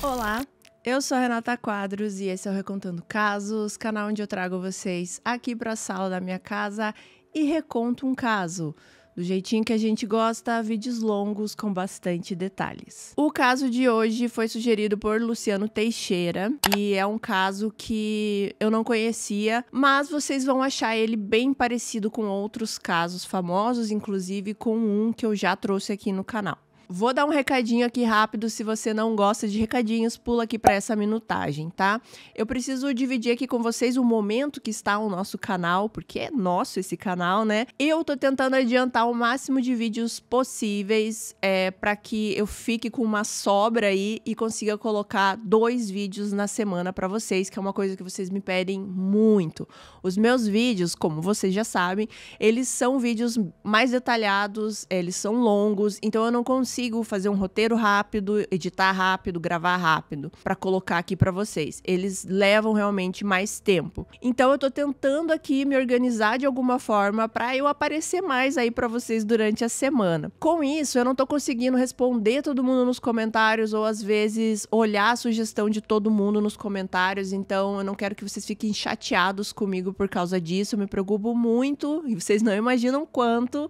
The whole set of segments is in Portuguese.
Olá, eu sou a Renata Quadros e esse é o Recontando Casos, canal onde eu trago vocês aqui para a sala da minha casa e reconto um caso. Do jeitinho que a gente gosta, vídeos longos com bastante detalhes. O caso de hoje foi sugerido por Luciano Teixeira e é um caso que eu não conhecia, mas vocês vão achar ele bem parecido com outros casos famosos, inclusive com um que eu já trouxe aqui no canal. Vou dar um recadinho aqui rápido. Se você não gosta de recadinhos, pula aqui para essa minutagem, tá? Eu preciso dividir aqui com vocês o momento que está o nosso canal, porque é nosso esse canal, né? Eu tô tentando adiantar o máximo de vídeos possíveis é, para que eu fique com uma sobra aí e consiga colocar dois vídeos na semana para vocês, que é uma coisa que vocês me pedem muito. Os meus vídeos, como vocês já sabem, eles são vídeos mais detalhados, eles são longos, então eu não consigo consigo fazer um roteiro rápido, editar rápido, gravar rápido para colocar aqui para vocês. Eles levam realmente mais tempo. Então eu tô tentando aqui me organizar de alguma forma para eu aparecer mais aí para vocês durante a semana. Com isso, eu não tô conseguindo responder todo mundo nos comentários ou às vezes olhar a sugestão de todo mundo nos comentários, então eu não quero que vocês fiquem chateados comigo por causa disso. Eu me preocupo muito e vocês não imaginam quanto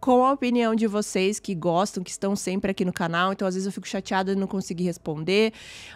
com a opinião de vocês que gostam, que estão sempre aqui no canal. Então, às vezes eu fico chateada e não consegui responder,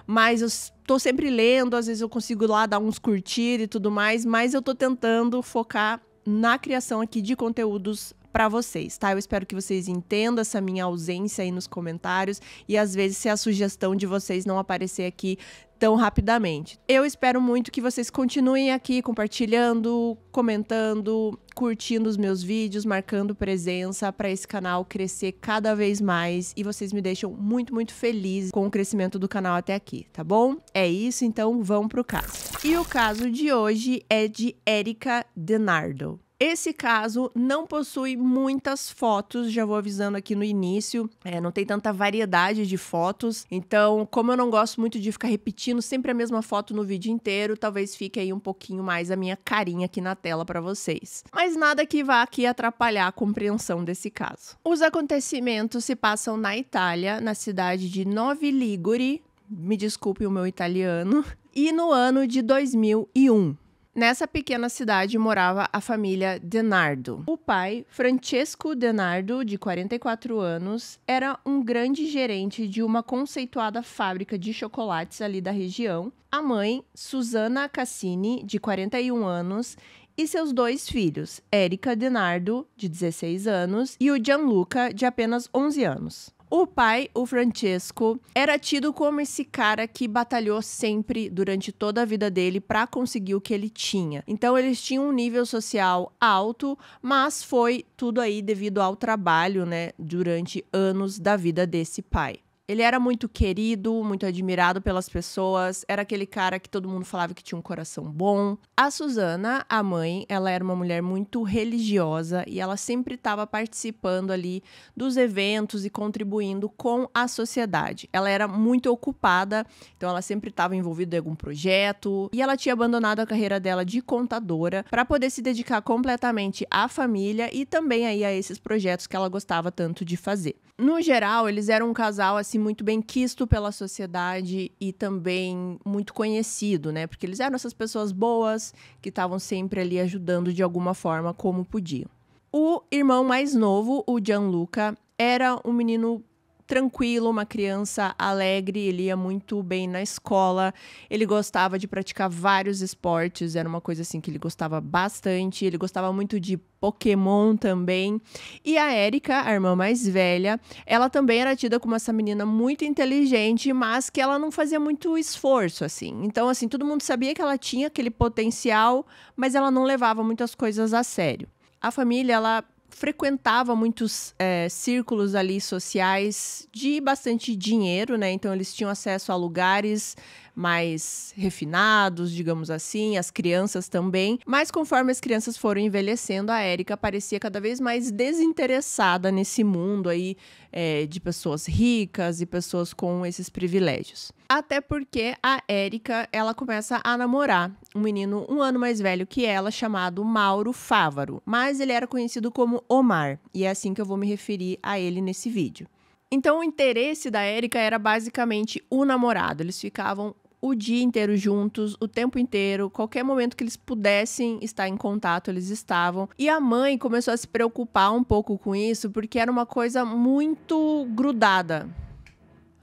mas eu tô sempre lendo, às vezes eu consigo lá dar uns curtir e tudo mais, mas eu tô tentando focar na criação aqui de conteúdos para vocês, tá? Eu espero que vocês entendam essa minha ausência aí nos comentários e às vezes se a sugestão de vocês não aparecer aqui tão rapidamente. Eu espero muito que vocês continuem aqui compartilhando, comentando, curtindo os meus vídeos, marcando presença para esse canal crescer cada vez mais e vocês me deixam muito, muito feliz com o crescimento do canal até aqui, tá bom? É isso, então vamos pro caso. E o caso de hoje é de Erika Denardo. Esse caso não possui muitas fotos, já vou avisando aqui no início, é, não tem tanta variedade de fotos. Então, como eu não gosto muito de ficar repetindo sempre a mesma foto no vídeo inteiro, talvez fique aí um pouquinho mais a minha carinha aqui na tela para vocês. Mas nada que vá aqui atrapalhar a compreensão desse caso. Os acontecimentos se passam na Itália, na cidade de Novi Ligure. me desculpe o meu italiano, e no ano de 2001. Nessa pequena cidade morava a família Denardo. O pai, Francesco Denardo, de 44 anos, era um grande gerente de uma conceituada fábrica de chocolates ali da região. A mãe, Susana Cassini, de 41 anos, e seus dois filhos, Érica Denardo, de 16 anos, e o Gianluca, de apenas 11 anos. O pai, o Francesco, era tido como esse cara que batalhou sempre durante toda a vida dele para conseguir o que ele tinha. Então eles tinham um nível social alto, mas foi tudo aí devido ao trabalho, né, durante anos da vida desse pai. Ele era muito querido, muito admirado pelas pessoas, era aquele cara que todo mundo falava que tinha um coração bom. A Susana, a mãe, ela era uma mulher muito religiosa e ela sempre estava participando ali dos eventos e contribuindo com a sociedade. Ela era muito ocupada, então ela sempre estava envolvida em algum projeto e ela tinha abandonado a carreira dela de contadora para poder se dedicar completamente à família e também aí a esses projetos que ela gostava tanto de fazer. No geral, eles eram um casal assim muito bem quisto pela sociedade e também muito conhecido, né? Porque eles eram essas pessoas boas que estavam sempre ali ajudando de alguma forma como podiam. O irmão mais novo, o Gianluca, era um menino tranquilo, uma criança alegre, ele ia muito bem na escola, ele gostava de praticar vários esportes, era uma coisa assim que ele gostava bastante, ele gostava muito de Pokémon também. E a Érica, a irmã mais velha, ela também era tida como essa menina muito inteligente, mas que ela não fazia muito esforço assim. Então assim, todo mundo sabia que ela tinha aquele potencial, mas ela não levava muitas coisas a sério. A família ela frequentava muitos é, círculos ali sociais de bastante dinheiro, né? Então eles tinham acesso a lugares mais refinados, digamos assim, as crianças também. Mas conforme as crianças foram envelhecendo, a Érica parecia cada vez mais desinteressada nesse mundo aí é, de pessoas ricas e pessoas com esses privilégios. Até porque a Érica, ela começa a namorar um menino um ano mais velho que ela, chamado Mauro Fávaro. Mas ele era conhecido como Omar, e é assim que eu vou me referir a ele nesse vídeo. Então o interesse da Érica era basicamente o namorado. Eles ficavam o dia inteiro juntos, o tempo inteiro, qualquer momento que eles pudessem estar em contato, eles estavam. E a mãe começou a se preocupar um pouco com isso, porque era uma coisa muito grudada.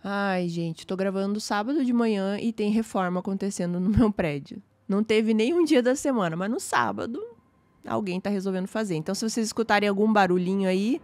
Ai, gente, tô gravando sábado de manhã e tem reforma acontecendo no meu prédio. Não teve nenhum dia da semana, mas no sábado alguém tá resolvendo fazer. Então, se vocês escutarem algum barulhinho aí,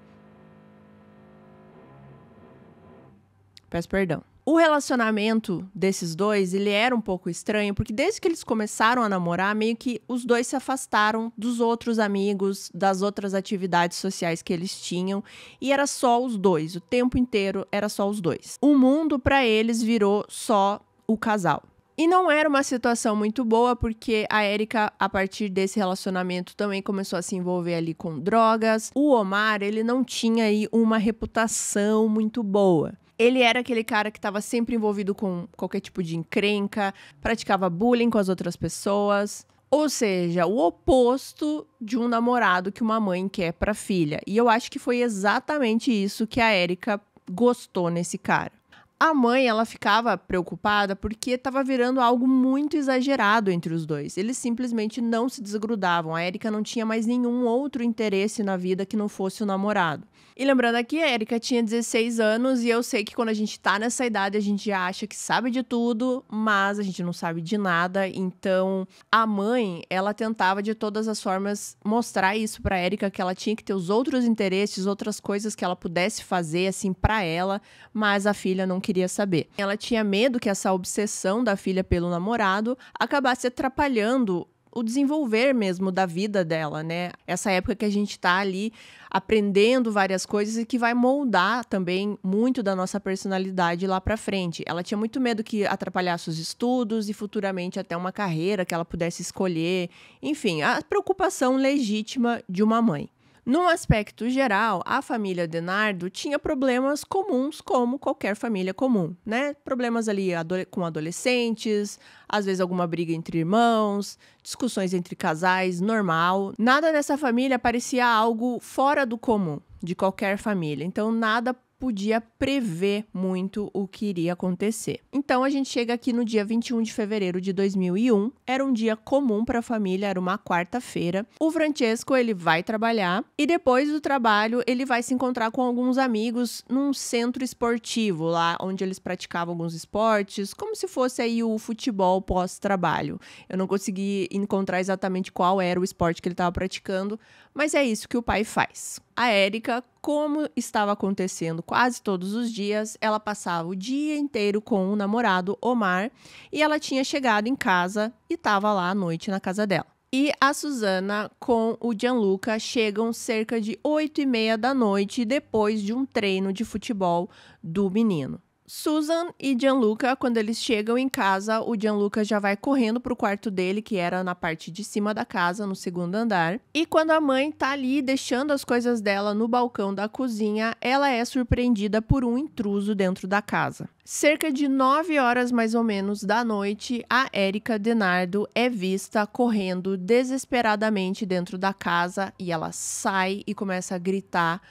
Peço perdão. O relacionamento desses dois, ele era um pouco estranho, porque desde que eles começaram a namorar, meio que os dois se afastaram dos outros amigos, das outras atividades sociais que eles tinham, e era só os dois, o tempo inteiro era só os dois. O mundo para eles virou só o casal. E não era uma situação muito boa, porque a Erika, a partir desse relacionamento, também começou a se envolver ali com drogas. O Omar, ele não tinha aí uma reputação muito boa. Ele era aquele cara que estava sempre envolvido com qualquer tipo de encrenca, praticava bullying com as outras pessoas. Ou seja, o oposto de um namorado que uma mãe quer para filha. E eu acho que foi exatamente isso que a Erika gostou nesse cara. A mãe, ela ficava preocupada porque estava virando algo muito exagerado entre os dois. Eles simplesmente não se desgrudavam. A Erika não tinha mais nenhum outro interesse na vida que não fosse o namorado. E lembrando aqui, a Erika tinha 16 anos e eu sei que quando a gente tá nessa idade, a gente acha que sabe de tudo, mas a gente não sabe de nada. Então, a mãe, ela tentava de todas as formas mostrar isso pra Erika, que ela tinha que ter os outros interesses, outras coisas que ela pudesse fazer, assim, para ela, mas a filha não queria saber. Ela tinha medo que essa obsessão da filha pelo namorado acabasse atrapalhando o desenvolver mesmo da vida dela, né? Essa época que a gente está ali aprendendo várias coisas e que vai moldar também muito da nossa personalidade lá para frente. Ela tinha muito medo que atrapalhasse os estudos e futuramente até uma carreira que ela pudesse escolher. Enfim, a preocupação legítima de uma mãe. Num aspecto geral, a família Denardo tinha problemas comuns como qualquer família comum, né? Problemas ali com adolescentes, às vezes alguma briga entre irmãos, discussões entre casais, normal. Nada nessa família parecia algo fora do comum de qualquer família. Então nada podia prever muito o que iria acontecer. Então a gente chega aqui no dia 21 de fevereiro de 2001, era um dia comum para a família, era uma quarta-feira. O Francesco, ele vai trabalhar e depois do trabalho ele vai se encontrar com alguns amigos num centro esportivo lá onde eles praticavam alguns esportes, como se fosse aí o futebol pós-trabalho. Eu não consegui encontrar exatamente qual era o esporte que ele estava praticando, mas é isso que o pai faz. A Érica, como estava acontecendo quase todos os dias, ela passava o dia inteiro com o namorado Omar e ela tinha chegado em casa e estava lá à noite na casa dela. E a Susana, com o Gianluca chegam cerca de 8 e meia da noite depois de um treino de futebol do menino. Susan e Gianluca, quando eles chegam em casa, o Gianluca já vai correndo pro quarto dele, que era na parte de cima da casa, no segundo andar. E quando a mãe tá ali deixando as coisas dela no balcão da cozinha, ela é surpreendida por um intruso dentro da casa. Cerca de 9 horas mais ou menos da noite, a Érica Denardo é vista correndo desesperadamente dentro da casa e ela sai e começa a gritar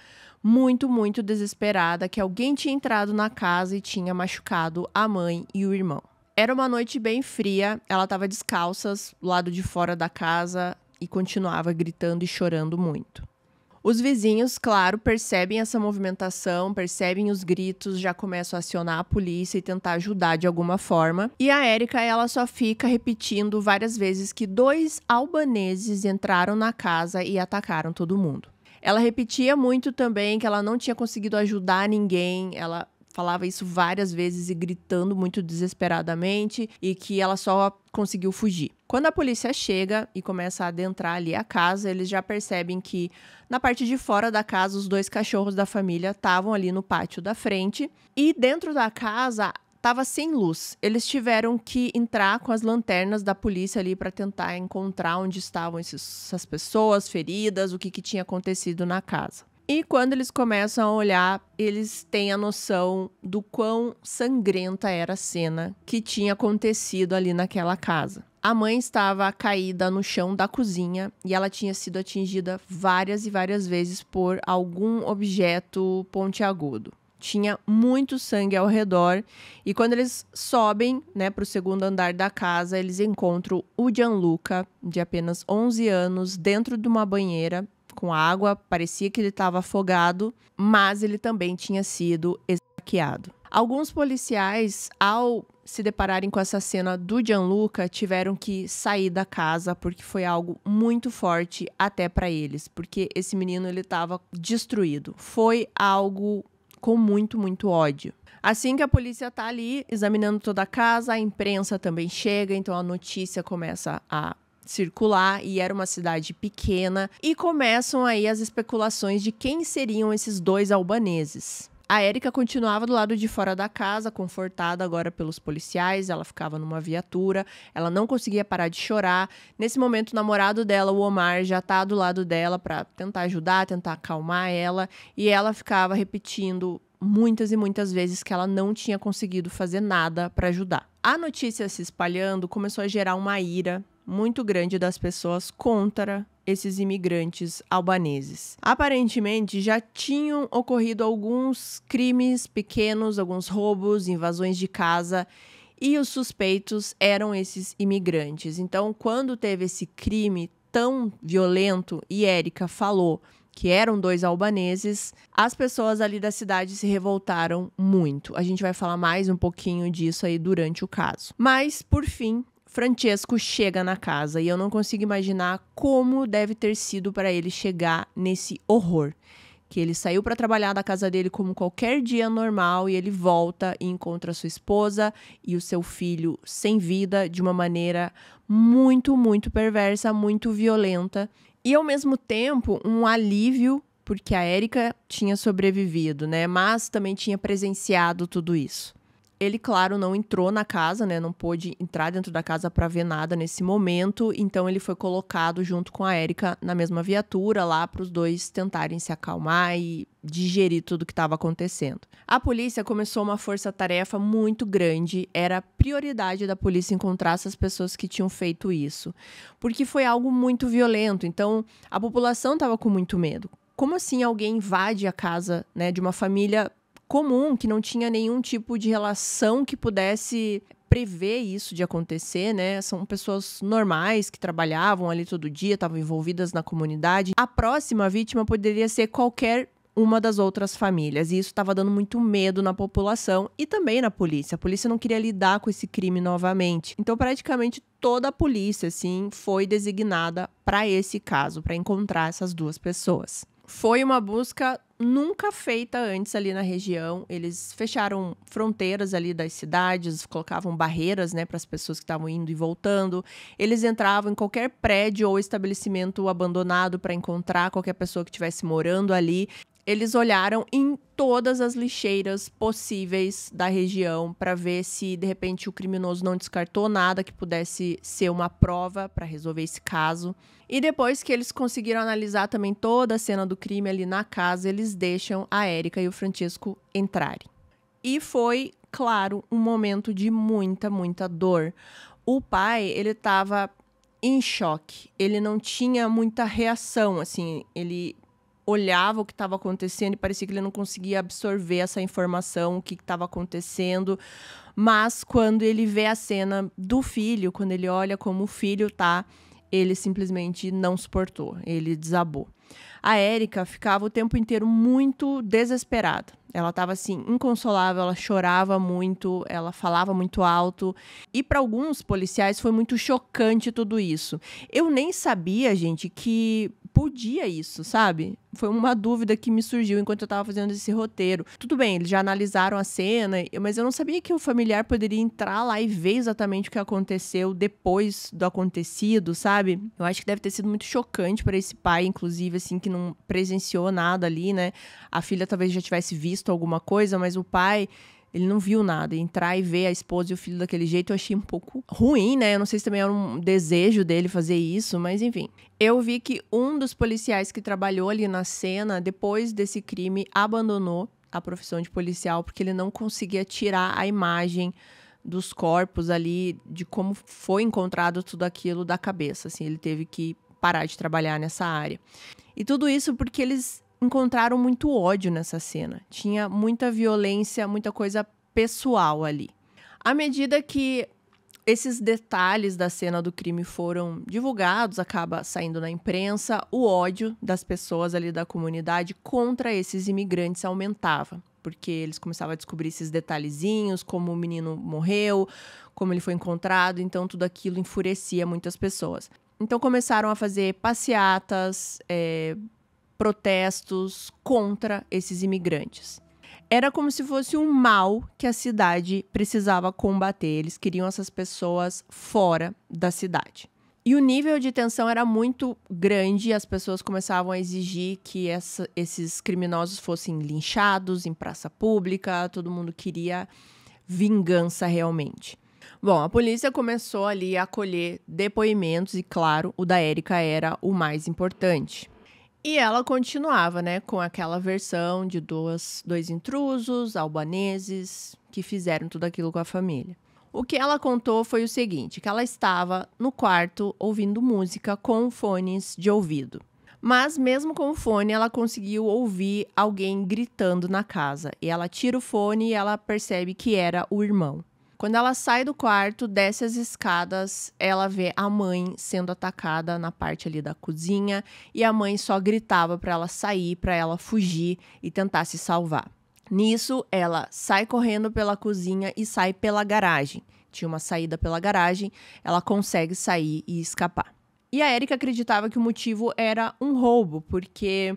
muito, muito desesperada que alguém tinha entrado na casa e tinha machucado a mãe e o irmão. Era uma noite bem fria, ela estava descalças, lado de fora da casa e continuava gritando e chorando muito. Os vizinhos, claro, percebem essa movimentação, percebem os gritos, já começam a acionar a polícia e tentar ajudar de alguma forma. E a Érica, ela só fica repetindo várias vezes que dois albaneses entraram na casa e atacaram todo mundo. Ela repetia muito também que ela não tinha conseguido ajudar ninguém. Ela falava isso várias vezes e gritando muito desesperadamente e que ela só conseguiu fugir. Quando a polícia chega e começa a adentrar ali a casa, eles já percebem que na parte de fora da casa os dois cachorros da família estavam ali no pátio da frente e dentro da casa tava sem luz. Eles tiveram que entrar com as lanternas da polícia ali para tentar encontrar onde estavam essas pessoas feridas, o que, que tinha acontecido na casa. E quando eles começam a olhar, eles têm a noção do quão sangrenta era a cena que tinha acontecido ali naquela casa. A mãe estava caída no chão da cozinha e ela tinha sido atingida várias e várias vezes por algum objeto pontiagudo tinha muito sangue ao redor. E quando eles sobem, né, para o segundo andar da casa, eles encontram o Gianluca, de apenas 11 anos, dentro de uma banheira com água. Parecia que ele estava afogado, mas ele também tinha sido esfaqueado. Alguns policiais, ao se depararem com essa cena do Gianluca, tiveram que sair da casa porque foi algo muito forte até para eles, porque esse menino ele estava destruído. Foi algo com muito, muito ódio. Assim que a polícia tá ali examinando toda a casa, a imprensa também chega, então a notícia começa a circular e era uma cidade pequena e começam aí as especulações de quem seriam esses dois albaneses. A Érica continuava do lado de fora da casa, confortada agora pelos policiais. Ela ficava numa viatura, ela não conseguia parar de chorar. Nesse momento, o namorado dela, o Omar, já tá do lado dela para tentar ajudar, tentar acalmar ela, e ela ficava repetindo muitas e muitas vezes que ela não tinha conseguido fazer nada para ajudar. A notícia se espalhando começou a gerar uma ira muito grande das pessoas contra esses imigrantes albaneses. Aparentemente já tinham ocorrido alguns crimes pequenos, alguns roubos, invasões de casa e os suspeitos eram esses imigrantes. Então, quando teve esse crime tão violento e Érica falou que eram dois albaneses, as pessoas ali da cidade se revoltaram muito. A gente vai falar mais um pouquinho disso aí durante o caso. Mas, por fim, Francesco chega na casa e eu não consigo imaginar como deve ter sido para ele chegar nesse horror. Que ele saiu para trabalhar da casa dele como qualquer dia normal e ele volta e encontra sua esposa e o seu filho sem vida de uma maneira muito, muito perversa, muito violenta. E ao mesmo tempo, um alívio, porque a Érica tinha sobrevivido, né? Mas também tinha presenciado tudo isso. Ele, claro, não entrou na casa, né? Não pôde entrar dentro da casa para ver nada nesse momento, então ele foi colocado junto com a Érica na mesma viatura lá para os dois tentarem se acalmar e digerir tudo o que estava acontecendo. A polícia começou uma força-tarefa muito grande, era prioridade da polícia encontrar essas pessoas que tinham feito isso, porque foi algo muito violento, então a população estava com muito medo. Como assim alguém invade a casa né, de uma família comum, que não tinha nenhum tipo de relação que pudesse prever isso de acontecer, né? São pessoas normais que trabalhavam ali todo dia, estavam envolvidas na comunidade. A próxima vítima poderia ser qualquer uma das outras famílias. E isso estava dando muito medo na população e também na polícia. A polícia não queria lidar com esse crime novamente. Então, praticamente toda a polícia, assim, foi designada para esse caso, para encontrar essas duas pessoas. Foi uma busca nunca feita antes ali na região. Eles fecharam fronteiras ali das cidades, colocavam barreiras, né, para as pessoas que estavam indo e voltando. Eles entravam em qualquer prédio ou estabelecimento abandonado para encontrar qualquer pessoa que estivesse morando ali eles olharam em todas as lixeiras possíveis da região para ver se de repente o criminoso não descartou nada que pudesse ser uma prova para resolver esse caso. E depois que eles conseguiram analisar também toda a cena do crime ali na casa, eles deixam a Érica e o Francisco entrarem. E foi, claro, um momento de muita, muita dor. O pai, ele estava em choque. Ele não tinha muita reação, assim, ele olhava o que estava acontecendo e parecia que ele não conseguia absorver essa informação, o que estava acontecendo. Mas quando ele vê a cena do filho, quando ele olha como o filho tá, ele simplesmente não suportou, ele desabou. A Érica ficava o tempo inteiro muito desesperada. Ela estava assim inconsolável, ela chorava muito, ela falava muito alto. E para alguns policiais foi muito chocante tudo isso. Eu nem sabia, gente, que podia isso, sabe? Foi uma dúvida que me surgiu enquanto eu tava fazendo esse roteiro. Tudo bem, eles já analisaram a cena, mas eu não sabia que o familiar poderia entrar lá e ver exatamente o que aconteceu depois do acontecido, sabe? Eu acho que deve ter sido muito chocante para esse pai, inclusive, assim, que não presenciou nada ali, né? A filha talvez já tivesse visto alguma coisa, mas o pai ele não viu nada. Entrar e ver a esposa e o filho daquele jeito eu achei um pouco ruim, né? Eu não sei se também era um desejo dele fazer isso, mas enfim. Eu vi que um dos policiais que trabalhou ali na cena, depois desse crime, abandonou a profissão de policial porque ele não conseguia tirar a imagem dos corpos ali, de como foi encontrado tudo aquilo da cabeça. Assim, ele teve que parar de trabalhar nessa área. E tudo isso porque eles encontraram muito ódio nessa cena. Tinha muita violência, muita coisa pessoal ali. À medida que esses detalhes da cena do crime foram divulgados, acaba saindo na imprensa, o ódio das pessoas ali da comunidade contra esses imigrantes aumentava porque eles começavam a descobrir esses detalhezinhos, como o menino morreu, como ele foi encontrado, então tudo aquilo enfurecia muitas pessoas. Então começaram a fazer passeatas, é, protestos contra esses imigrantes. Era como se fosse um mal que a cidade precisava combater. Eles queriam essas pessoas fora da cidade. E o nível de tensão era muito grande, as pessoas começavam a exigir que essa, esses criminosos fossem linchados em praça pública, todo mundo queria vingança realmente. Bom, a polícia começou ali a acolher depoimentos e, claro, o da Érica era o mais importante. E ela continuava, né, com aquela versão de duas, dois intrusos albaneses que fizeram tudo aquilo com a família. O que ela contou foi o seguinte: que ela estava no quarto ouvindo música com fones de ouvido. Mas mesmo com o fone, ela conseguiu ouvir alguém gritando na casa. E ela tira o fone e ela percebe que era o irmão. Quando ela sai do quarto, desce as escadas, ela vê a mãe sendo atacada na parte ali da cozinha e a mãe só gritava para ela sair, para ela fugir e tentar se salvar. Nisso, ela sai correndo pela cozinha e sai pela garagem. Tinha uma saída pela garagem, ela consegue sair e escapar. E a Erika acreditava que o motivo era um roubo, porque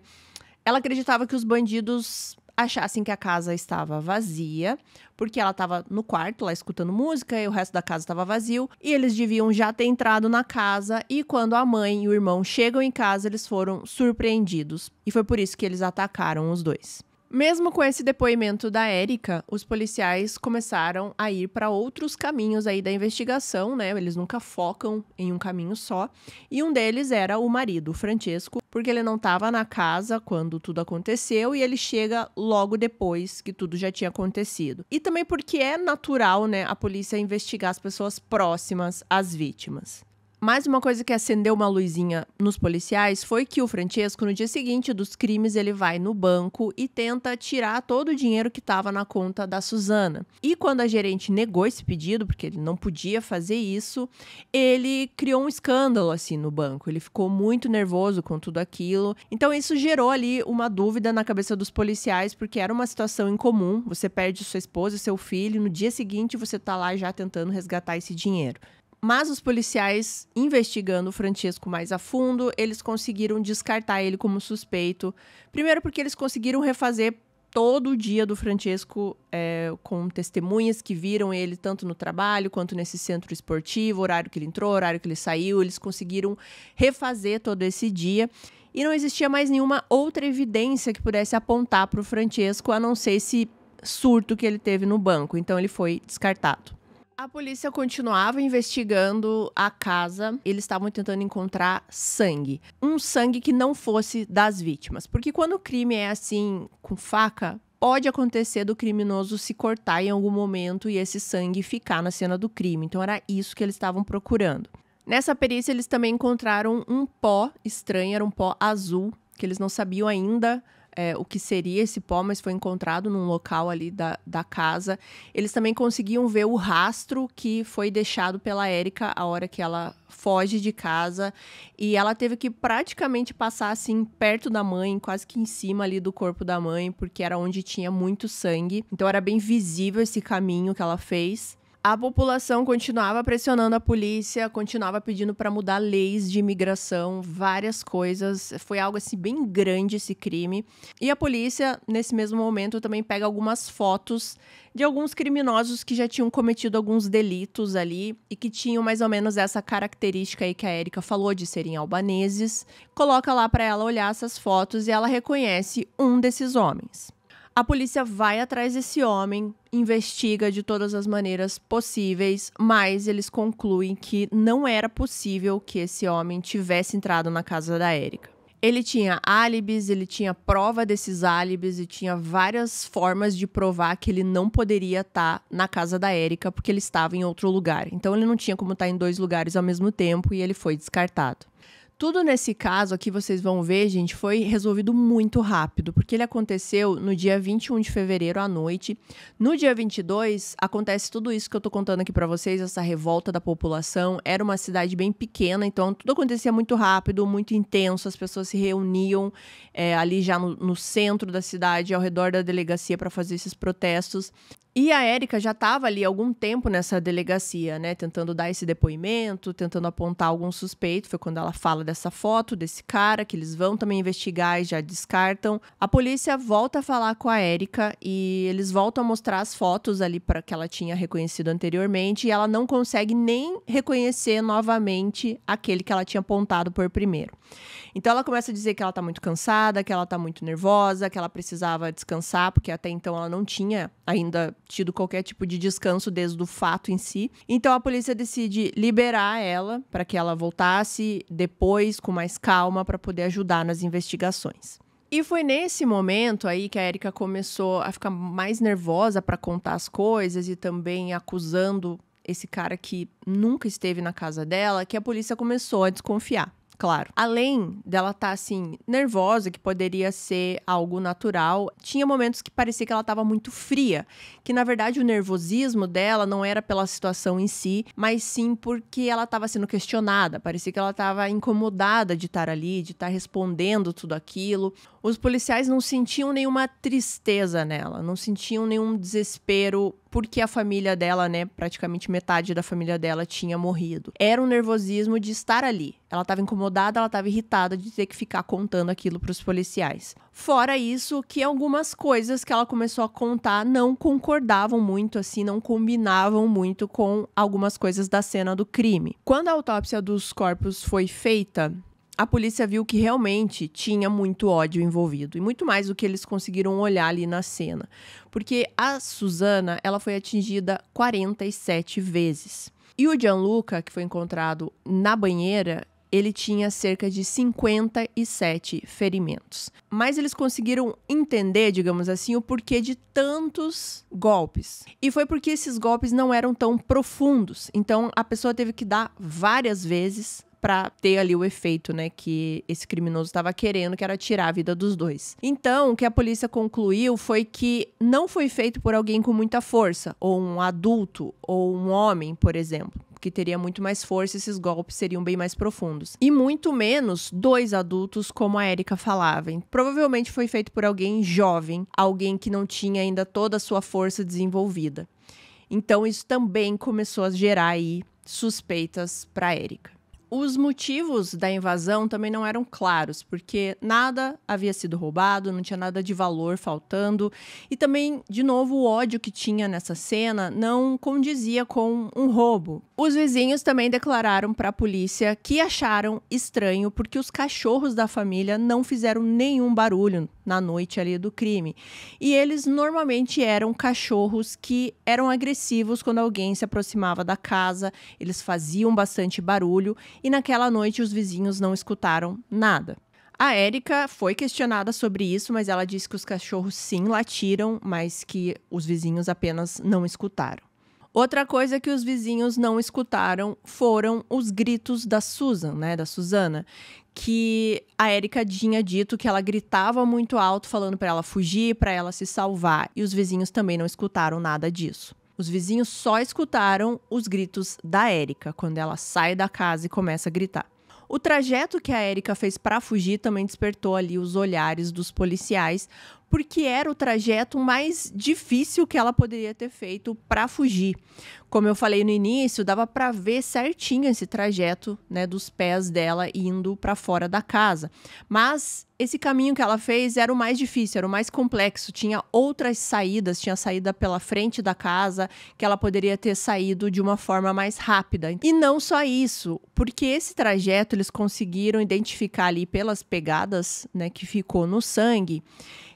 ela acreditava que os bandidos achassem que a casa estava vazia, porque ela estava no quarto lá escutando música e o resto da casa estava vazio, e eles deviam já ter entrado na casa e quando a mãe e o irmão chegam em casa, eles foram surpreendidos e foi por isso que eles atacaram os dois. Mesmo com esse depoimento da Érica, os policiais começaram a ir para outros caminhos aí da investigação, né? Eles nunca focam em um caminho só. E um deles era o marido, o Francesco, porque ele não estava na casa quando tudo aconteceu e ele chega logo depois que tudo já tinha acontecido. E também porque é natural, né, a polícia investigar as pessoas próximas às vítimas. Mais uma coisa que acendeu uma luzinha nos policiais foi que o Francesco, no dia seguinte dos crimes, ele vai no banco e tenta tirar todo o dinheiro que estava na conta da Suzana. E quando a gerente negou esse pedido, porque ele não podia fazer isso, ele criou um escândalo assim no banco. Ele ficou muito nervoso com tudo aquilo. Então isso gerou ali uma dúvida na cabeça dos policiais, porque era uma situação incomum. Você perde sua esposa e seu filho, no dia seguinte você tá lá já tentando resgatar esse dinheiro. Mas os policiais, investigando o Francesco mais a fundo, eles conseguiram descartar ele como suspeito. Primeiro, porque eles conseguiram refazer todo o dia do Francesco é, com testemunhas que viram ele tanto no trabalho quanto nesse centro esportivo, horário que ele entrou, horário que ele saiu. Eles conseguiram refazer todo esse dia. E não existia mais nenhuma outra evidência que pudesse apontar para o Francesco, a não ser esse surto que ele teve no banco. Então ele foi descartado. A polícia continuava investigando a casa. Eles estavam tentando encontrar sangue. Um sangue que não fosse das vítimas. Porque quando o crime é assim, com faca, pode acontecer do criminoso se cortar em algum momento e esse sangue ficar na cena do crime. Então era isso que eles estavam procurando. Nessa perícia, eles também encontraram um pó estranho, era um pó azul, que eles não sabiam ainda é, o que seria esse pó, mas foi encontrado num local ali da, da casa. Eles também conseguiam ver o rastro que foi deixado pela Érica a hora que ela foge de casa. E ela teve que praticamente passar assim perto da mãe, quase que em cima ali do corpo da mãe, porque era onde tinha muito sangue. Então era bem visível esse caminho que ela fez a população continuava pressionando a polícia, continuava pedindo para mudar leis de imigração, várias coisas. Foi algo assim bem grande esse crime. E a polícia, nesse mesmo momento, também pega algumas fotos de alguns criminosos que já tinham cometido alguns delitos ali e que tinham mais ou menos essa característica aí que a Erika falou de serem albaneses. Coloca lá para ela olhar essas fotos e ela reconhece um desses homens. A polícia vai atrás desse homem, investiga de todas as maneiras possíveis, mas eles concluem que não era possível que esse homem tivesse entrado na casa da Érica. Ele tinha álibis, ele tinha prova desses álibis e tinha várias formas de provar que ele não poderia estar tá na casa da Érica porque ele estava em outro lugar. Então ele não tinha como estar tá em dois lugares ao mesmo tempo e ele foi descartado. Tudo nesse caso aqui vocês vão ver, gente, foi resolvido muito rápido, porque ele aconteceu no dia 21 de fevereiro à noite. No dia 22 acontece tudo isso que eu tô contando aqui para vocês, essa revolta da população. Era uma cidade bem pequena, então tudo acontecia muito rápido, muito intenso. As pessoas se reuniam é, ali já no, no centro da cidade, ao redor da delegacia para fazer esses protestos. E a Érica já estava ali algum tempo nessa delegacia, né? Tentando dar esse depoimento, tentando apontar algum suspeito. Foi quando ela fala dessa foto, desse cara, que eles vão também investigar e já descartam. A polícia volta a falar com a Érica e eles voltam a mostrar as fotos ali para que ela tinha reconhecido anteriormente. E ela não consegue nem reconhecer novamente aquele que ela tinha apontado por primeiro. Então ela começa a dizer que ela está muito cansada, que ela está muito nervosa, que ela precisava descansar, porque até então ela não tinha ainda tido qualquer tipo de descanso desde o fato em si. Então a polícia decide liberar ela para que ela voltasse depois com mais calma para poder ajudar nas investigações. E foi nesse momento aí que a Erika começou a ficar mais nervosa para contar as coisas e também acusando esse cara que nunca esteve na casa dela, que a polícia começou a desconfiar claro. Além dela estar tá, assim nervosa, que poderia ser algo natural, tinha momentos que parecia que ela estava muito fria, que na verdade o nervosismo dela não era pela situação em si, mas sim porque ela estava sendo questionada, parecia que ela estava incomodada de estar ali, de estar respondendo tudo aquilo. Os policiais não sentiam nenhuma tristeza nela, não sentiam nenhum desespero porque a família dela, né, praticamente metade da família dela tinha morrido. Era um nervosismo de estar ali. Ela estava incomodada, ela estava irritada de ter que ficar contando aquilo para os policiais. Fora isso, que algumas coisas que ela começou a contar não concordavam muito assim, não combinavam muito com algumas coisas da cena do crime. Quando a autópsia dos corpos foi feita, a polícia viu que realmente tinha muito ódio envolvido e muito mais do que eles conseguiram olhar ali na cena, porque a Susana, ela foi atingida 47 vezes. E o Gianluca, que foi encontrado na banheira, ele tinha cerca de 57 ferimentos. Mas eles conseguiram entender, digamos assim, o porquê de tantos golpes. E foi porque esses golpes não eram tão profundos. Então a pessoa teve que dar várias vezes para ter ali o efeito, né, que esse criminoso estava querendo, que era tirar a vida dos dois. Então, o que a polícia concluiu foi que não foi feito por alguém com muita força, ou um adulto, ou um homem, por exemplo que teria muito mais força, esses golpes seriam bem mais profundos. E muito menos dois adultos, como a Erika falava. Provavelmente foi feito por alguém jovem, alguém que não tinha ainda toda a sua força desenvolvida. Então isso também começou a gerar aí suspeitas para Erika. Os motivos da invasão também não eram claros, porque nada havia sido roubado, não tinha nada de valor faltando, e também, de novo, o ódio que tinha nessa cena não condizia com um roubo. Os vizinhos também declararam para a polícia que acharam estranho porque os cachorros da família não fizeram nenhum barulho na noite ali do crime. E eles normalmente eram cachorros que eram agressivos quando alguém se aproximava da casa, eles faziam bastante barulho e naquela noite os vizinhos não escutaram nada. A Érica foi questionada sobre isso, mas ela disse que os cachorros sim latiram, mas que os vizinhos apenas não escutaram. Outra coisa que os vizinhos não escutaram foram os gritos da Susan, né, da Susana, que a Érica tinha dito que ela gritava muito alto falando para ela fugir, para ela se salvar, e os vizinhos também não escutaram nada disso. Os vizinhos só escutaram os gritos da Érica quando ela sai da casa e começa a gritar. O trajeto que a Érica fez para fugir também despertou ali os olhares dos policiais, porque era o trajeto mais difícil que ela poderia ter feito para fugir. Como eu falei no início, dava para ver certinho esse trajeto, né, dos pés dela indo para fora da casa. Mas esse caminho que ela fez era o mais difícil, era o mais complexo. Tinha outras saídas, tinha saída pela frente da casa, que ela poderia ter saído de uma forma mais rápida. E não só isso, porque esse trajeto eles conseguiram identificar ali pelas pegadas, né, que ficou no sangue,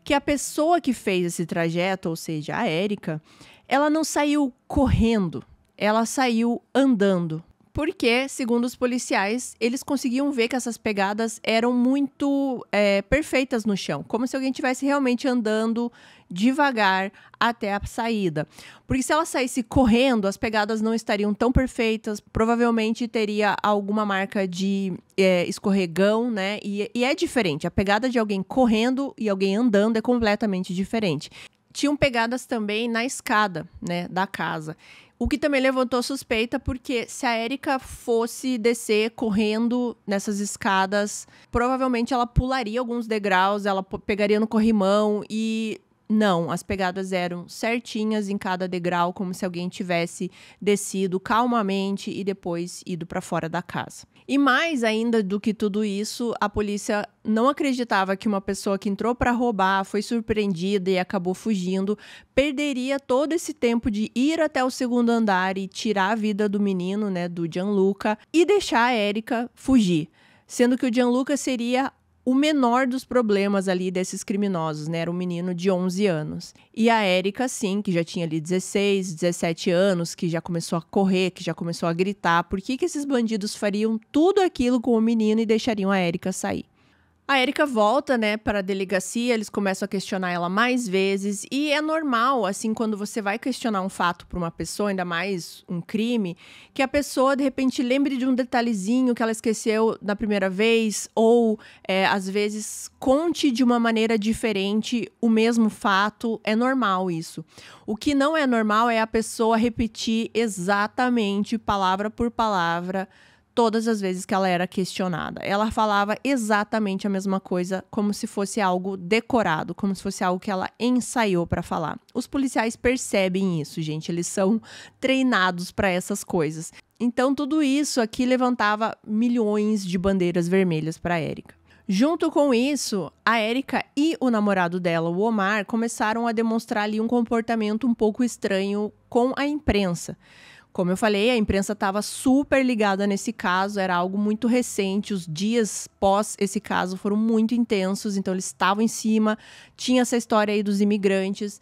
que a pessoa que fez esse trajeto, ou seja, a Érica, ela não saiu correndo, ela saiu andando. Porque, segundo os policiais, eles conseguiam ver que essas pegadas eram muito é, perfeitas no chão, como se alguém estivesse realmente andando devagar até a saída. Porque se ela saísse correndo, as pegadas não estariam tão perfeitas, provavelmente teria alguma marca de é, escorregão, né? E, e é diferente. A pegada de alguém correndo e alguém andando é completamente diferente. Tinham pegadas também na escada, né, da casa. O que também levantou suspeita, porque se a Erika fosse descer correndo nessas escadas, provavelmente ela pularia alguns degraus, ela pegaria no corrimão e não, as pegadas eram certinhas em cada degrau, como se alguém tivesse descido calmamente e depois ido para fora da casa. E mais ainda do que tudo isso, a polícia não acreditava que uma pessoa que entrou para roubar, foi surpreendida e acabou fugindo, perderia todo esse tempo de ir até o segundo andar e tirar a vida do menino, né, do Gianluca, e deixar a Erika fugir sendo que o Gianluca seria o menor dos problemas ali desses criminosos, né? Era um menino de 11 anos. E a Érica, sim, que já tinha ali 16, 17 anos, que já começou a correr, que já começou a gritar, por que, que esses bandidos fariam tudo aquilo com o menino e deixariam a Érica sair? A Erika volta, né, para a delegacia, eles começam a questionar ela mais vezes e é normal, assim, quando você vai questionar um fato para uma pessoa, ainda mais um crime, que a pessoa de repente lembre de um detalhezinho que ela esqueceu na primeira vez ou é, às vezes conte de uma maneira diferente o mesmo fato. É normal isso. O que não é normal é a pessoa repetir exatamente palavra por palavra todas as vezes que ela era questionada. Ela falava exatamente a mesma coisa, como se fosse algo decorado, como se fosse algo que ela ensaiou para falar. Os policiais percebem isso, gente, eles são treinados para essas coisas. Então, tudo isso aqui levantava milhões de bandeiras vermelhas para Érica. Junto com isso, a Érica e o namorado dela, o Omar, começaram a demonstrar ali um comportamento um pouco estranho com a imprensa. Como eu falei, a imprensa estava super ligada nesse caso, era algo muito recente, os dias pós esse caso foram muito intensos, então eles estavam em cima, tinha essa história aí dos imigrantes.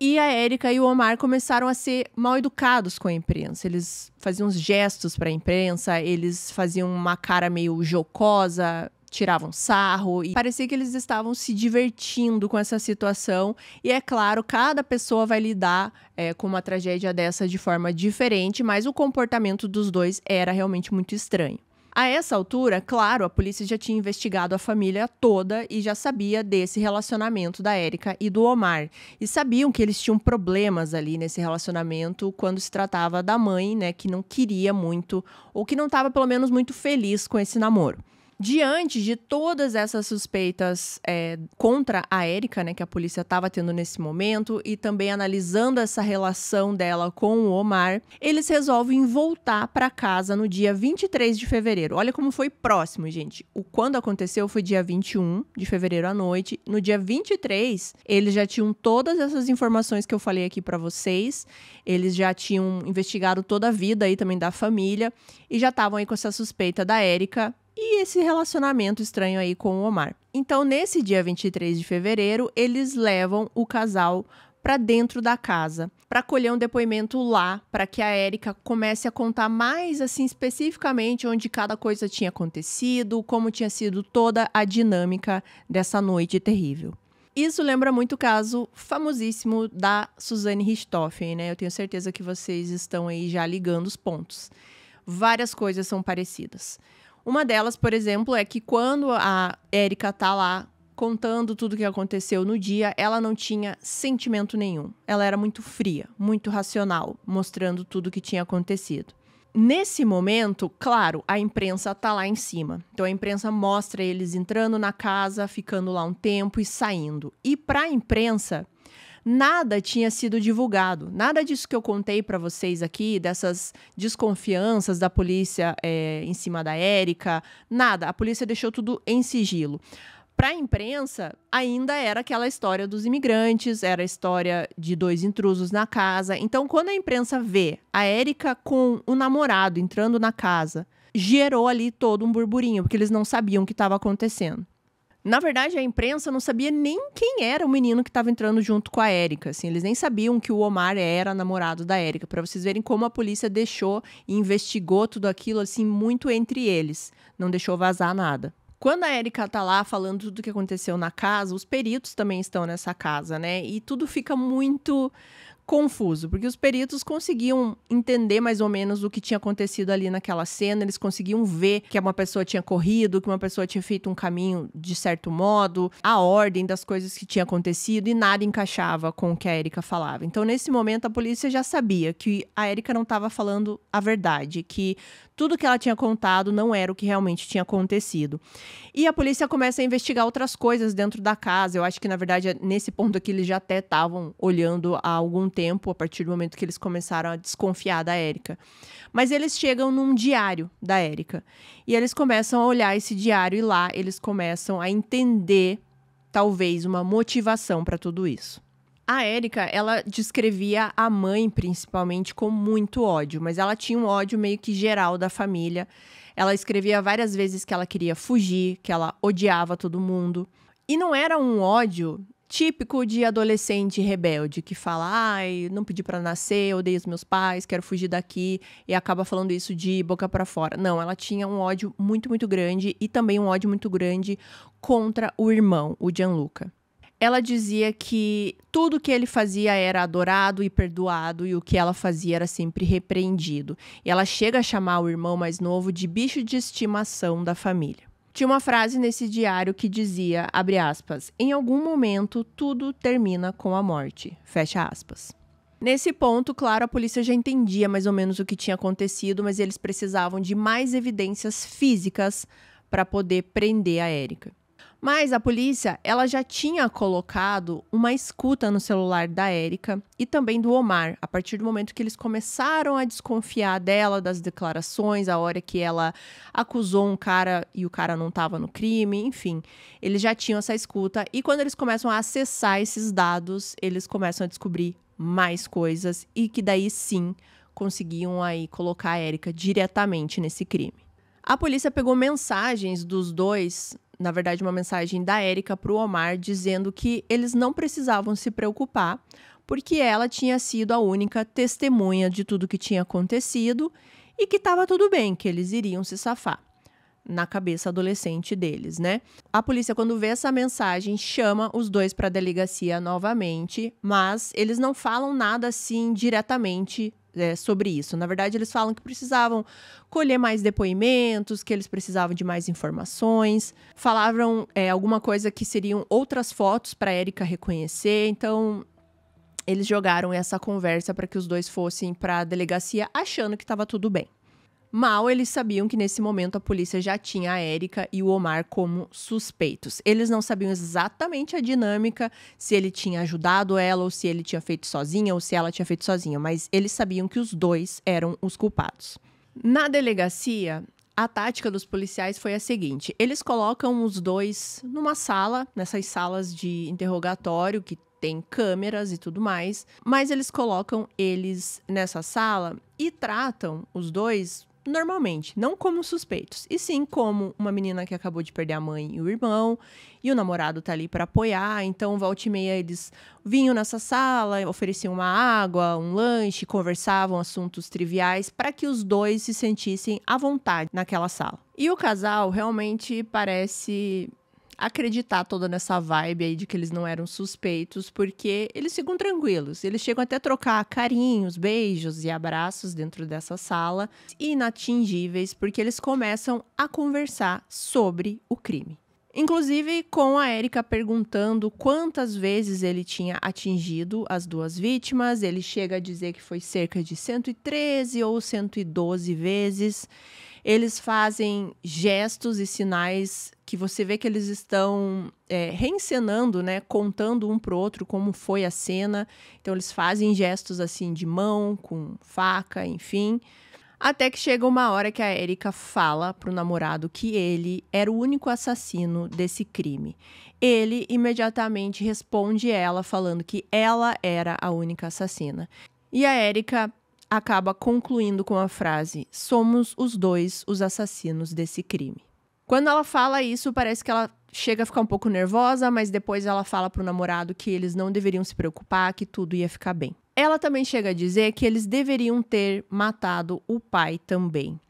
E a Érica e o Omar começaram a ser mal educados com a imprensa. Eles faziam uns gestos para a imprensa, eles faziam uma cara meio jocosa, tiravam sarro e parecia que eles estavam se divertindo com essa situação. E é claro, cada pessoa vai lidar é, com uma tragédia dessa de forma diferente, mas o comportamento dos dois era realmente muito estranho. A essa altura, claro, a polícia já tinha investigado a família toda e já sabia desse relacionamento da Érica e do Omar. E sabiam que eles tinham problemas ali nesse relacionamento quando se tratava da mãe, né, que não queria muito, ou que não estava pelo menos muito feliz com esse namoro. Diante de todas essas suspeitas é, contra a Érica, né, que a polícia estava tendo nesse momento, e também analisando essa relação dela com o Omar, eles resolvem voltar para casa no dia 23 de fevereiro. Olha como foi próximo, gente. O quando aconteceu foi dia 21 de fevereiro à noite. No dia 23, eles já tinham todas essas informações que eu falei aqui para vocês. Eles já tinham investigado toda a vida aí também da família e já estavam aí com essa suspeita da Érica e esse relacionamento estranho aí com o Omar. Então, nesse dia 23 de fevereiro, eles levam o casal para dentro da casa, para colher um depoimento lá, para que a Érica comece a contar mais assim especificamente onde cada coisa tinha acontecido, como tinha sido toda a dinâmica dessa noite terrível. Isso lembra muito o caso famosíssimo da Suzanne Richthofen, né? Eu tenho certeza que vocês estão aí já ligando os pontos. Várias coisas são parecidas. Uma delas, por exemplo, é que quando a Érica tá lá contando tudo o que aconteceu no dia, ela não tinha sentimento nenhum. Ela era muito fria, muito racional, mostrando tudo o que tinha acontecido. Nesse momento, claro, a imprensa tá lá em cima. Então a imprensa mostra eles entrando na casa, ficando lá um tempo e saindo. E para a imprensa, nada tinha sido divulgado. Nada disso que eu contei para vocês aqui, dessas desconfianças da polícia é, em cima da Érica, nada. A polícia deixou tudo em sigilo. Para a imprensa, ainda era aquela história dos imigrantes, era a história de dois intrusos na casa. Então, quando a imprensa vê a Érica com o namorado entrando na casa, gerou ali todo um burburinho, porque eles não sabiam o que estava acontecendo. Na verdade, a imprensa não sabia nem quem era o menino que estava entrando junto com a Érica. Assim, eles nem sabiam que o Omar era namorado da Érica. Para vocês verem como a polícia deixou e investigou tudo aquilo assim muito entre eles. Não deixou vazar nada. Quando a Érica tá lá falando tudo o que aconteceu na casa, os peritos também estão nessa casa, né? E tudo fica muito confuso, porque os peritos conseguiam entender mais ou menos o que tinha acontecido ali naquela cena, eles conseguiam ver que uma pessoa tinha corrido, que uma pessoa tinha feito um caminho de certo modo, a ordem das coisas que tinha acontecido e nada encaixava com o que a Erika falava. Então, nesse momento, a polícia já sabia que a Erika não estava falando a verdade, que tudo que ela tinha contado não era o que realmente tinha acontecido. E a polícia começa a investigar outras coisas dentro da casa. Eu acho que, na verdade, é nesse ponto aqui, eles já até estavam olhando há algum tempo, a partir do momento que eles começaram a desconfiar da Érica. Mas eles chegam num diário da Érica. E eles começam a olhar esse diário e lá eles começam a entender, talvez, uma motivação para tudo isso. A Érica, ela descrevia a mãe principalmente com muito ódio, mas ela tinha um ódio meio que geral da família. Ela escrevia várias vezes que ela queria fugir, que ela odiava todo mundo. E não era um ódio típico de adolescente rebelde que fala: "Ai, não pedi para nascer, odeio os meus pais, quero fugir daqui" e acaba falando isso de boca para fora. Não, ela tinha um ódio muito, muito grande e também um ódio muito grande contra o irmão, o Gianluca. Ela dizia que tudo que ele fazia era adorado e perdoado e o que ela fazia era sempre repreendido. E ela chega a chamar o irmão mais novo de bicho de estimação da família. Tinha uma frase nesse diário que dizia, abre aspas, em algum momento tudo termina com a morte, fecha aspas. Nesse ponto, claro, a polícia já entendia mais ou menos o que tinha acontecido, mas eles precisavam de mais evidências físicas para poder prender a Érica. Mas a polícia, ela já tinha colocado uma escuta no celular da Érica e também do Omar, a partir do momento que eles começaram a desconfiar dela, das declarações, a hora que ela acusou um cara e o cara não estava no crime, enfim. Eles já tinham essa escuta e quando eles começam a acessar esses dados, eles começam a descobrir mais coisas e que daí sim conseguiam aí colocar a Érica diretamente nesse crime. A polícia pegou mensagens dos dois na verdade, uma mensagem da Érica para o Omar dizendo que eles não precisavam se preocupar, porque ela tinha sido a única testemunha de tudo que tinha acontecido e que estava tudo bem, que eles iriam se safar na cabeça adolescente deles, né? A polícia, quando vê essa mensagem, chama os dois para a delegacia novamente, mas eles não falam nada assim diretamente é, sobre isso. Na verdade, eles falam que precisavam colher mais depoimentos, que eles precisavam de mais informações. Falavam é, alguma coisa que seriam outras fotos para Erika reconhecer. Então, eles jogaram essa conversa para que os dois fossem para a delegacia achando que estava tudo bem. Mal eles sabiam que nesse momento a polícia já tinha a Érica e o Omar como suspeitos. Eles não sabiam exatamente a dinâmica, se ele tinha ajudado ela ou se ele tinha feito sozinha ou se ela tinha feito sozinha, mas eles sabiam que os dois eram os culpados. Na delegacia, a tática dos policiais foi a seguinte: eles colocam os dois numa sala, nessas salas de interrogatório que tem câmeras e tudo mais, mas eles colocam eles nessa sala e tratam os dois normalmente, não como suspeitos, e sim como uma menina que acabou de perder a mãe e o irmão, e o namorado tá ali para apoiar, então volta e meia eles vinham nessa sala, ofereciam uma água, um lanche, conversavam assuntos triviais para que os dois se sentissem à vontade naquela sala. E o casal realmente parece acreditar toda nessa vibe aí de que eles não eram suspeitos, porque eles ficam tranquilos. Eles chegam até a trocar carinhos, beijos e abraços dentro dessa sala, inatingíveis, porque eles começam a conversar sobre o crime. Inclusive com a Érica perguntando quantas vezes ele tinha atingido as duas vítimas, ele chega a dizer que foi cerca de 113 ou 112 vezes. Eles fazem gestos e sinais que você vê que eles estão é, reencenando, né, contando um pro outro como foi a cena. Então eles fazem gestos assim de mão, com faca, enfim. Até que chega uma hora que a Erika fala pro namorado que ele era o único assassino desse crime. Ele imediatamente responde ela falando que ela era a única assassina. E a Erika acaba concluindo com a frase: "Somos os dois os assassinos desse crime". Quando ela fala isso, parece que ela chega a ficar um pouco nervosa, mas depois ela fala pro namorado que eles não deveriam se preocupar, que tudo ia ficar bem. Ela também chega a dizer que eles deveriam ter matado o pai também.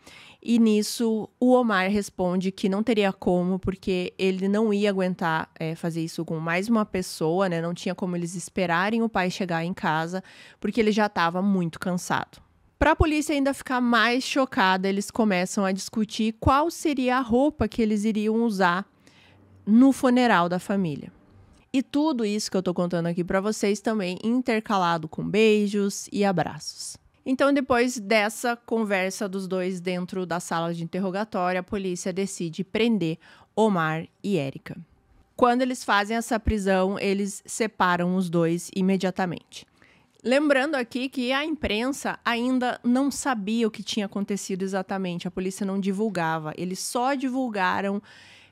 E nisso, o Omar responde que não teria como, porque ele não ia aguentar é, fazer isso com mais uma pessoa, né? Não tinha como eles esperarem o pai chegar em casa, porque ele já estava muito cansado. Para a polícia ainda ficar mais chocada, eles começam a discutir qual seria a roupa que eles iriam usar no funeral da família. E tudo isso que eu estou contando aqui para vocês também intercalado com beijos e abraços. Então, depois dessa conversa dos dois dentro da sala de interrogatório, a polícia decide prender Omar e Érica. Quando eles fazem essa prisão, eles separam os dois imediatamente. Lembrando aqui que a imprensa ainda não sabia o que tinha acontecido exatamente, a polícia não divulgava, eles só divulgaram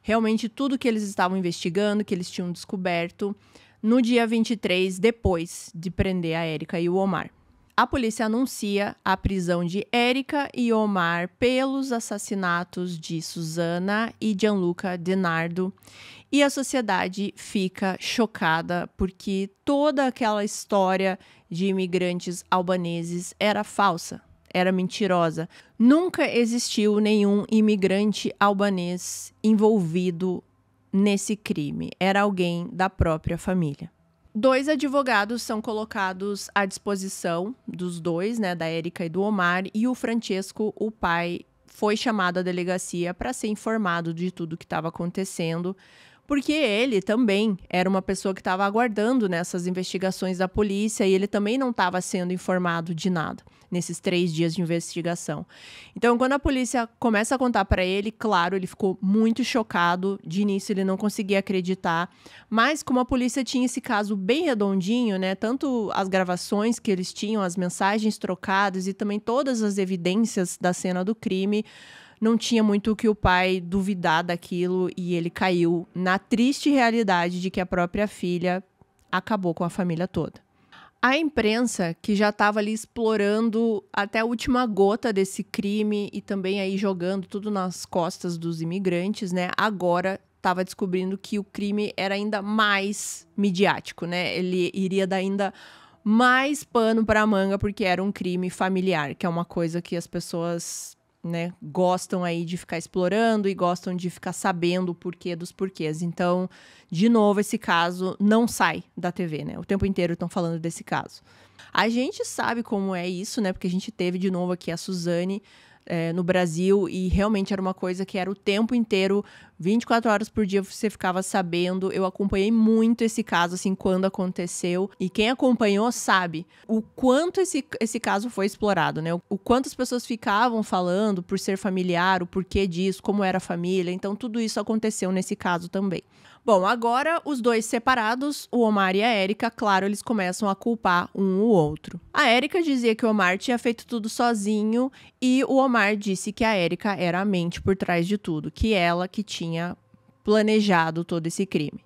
realmente tudo que eles estavam investigando, que eles tinham descoberto no dia 23 depois de prender a Érica e o Omar a polícia anuncia a prisão de Érica e Omar pelos assassinatos de Susana e Gianluca Denardo. E a sociedade fica chocada porque toda aquela história de imigrantes albaneses era falsa, era mentirosa. Nunca existiu nenhum imigrante albanês envolvido nesse crime. Era alguém da própria família. Dois advogados são colocados à disposição dos dois, né, da Érica e do Omar, e o Francesco, o pai, foi chamado à delegacia para ser informado de tudo que estava acontecendo, porque ele também era uma pessoa que estava aguardando nessas né, investigações da polícia e ele também não estava sendo informado de nada nesses três dias de investigação. Então, quando a polícia começa a contar para ele, claro, ele ficou muito chocado. De início, ele não conseguia acreditar. Mas, como a polícia tinha esse caso bem redondinho, né? Tanto as gravações que eles tinham, as mensagens trocadas e também todas as evidências da cena do crime não tinha muito o que o pai duvidar daquilo e ele caiu na triste realidade de que a própria filha acabou com a família toda. A imprensa, que já estava ali explorando até a última gota desse crime e também aí jogando tudo nas costas dos imigrantes, né? Agora estava descobrindo que o crime era ainda mais midiático, né? Ele iria dar ainda mais pano para a manga porque era um crime familiar, que é uma coisa que as pessoas né, gostam aí de ficar explorando e gostam de ficar sabendo o porquê dos porquês. Então, de novo, esse caso não sai da TV, né? O tempo inteiro estão falando desse caso. A gente sabe como é isso, né? Porque a gente teve de novo aqui a Suzane é, no Brasil e realmente era uma coisa que era o tempo inteiro, 24 horas por dia você ficava sabendo. Eu acompanhei muito esse caso, assim, quando aconteceu. E quem acompanhou sabe o quanto esse, esse caso foi explorado, né? O, o quanto as pessoas ficavam falando por ser familiar, o porquê disso, como era a família. Então, tudo isso aconteceu nesse caso também. Bom, agora os dois separados, o Omar e a Érica, claro, eles começam a culpar um o outro. A Érica dizia que o Omar tinha feito tudo sozinho e o Omar disse que a Érica era a mente por trás de tudo, que ela que tinha planejado todo esse crime.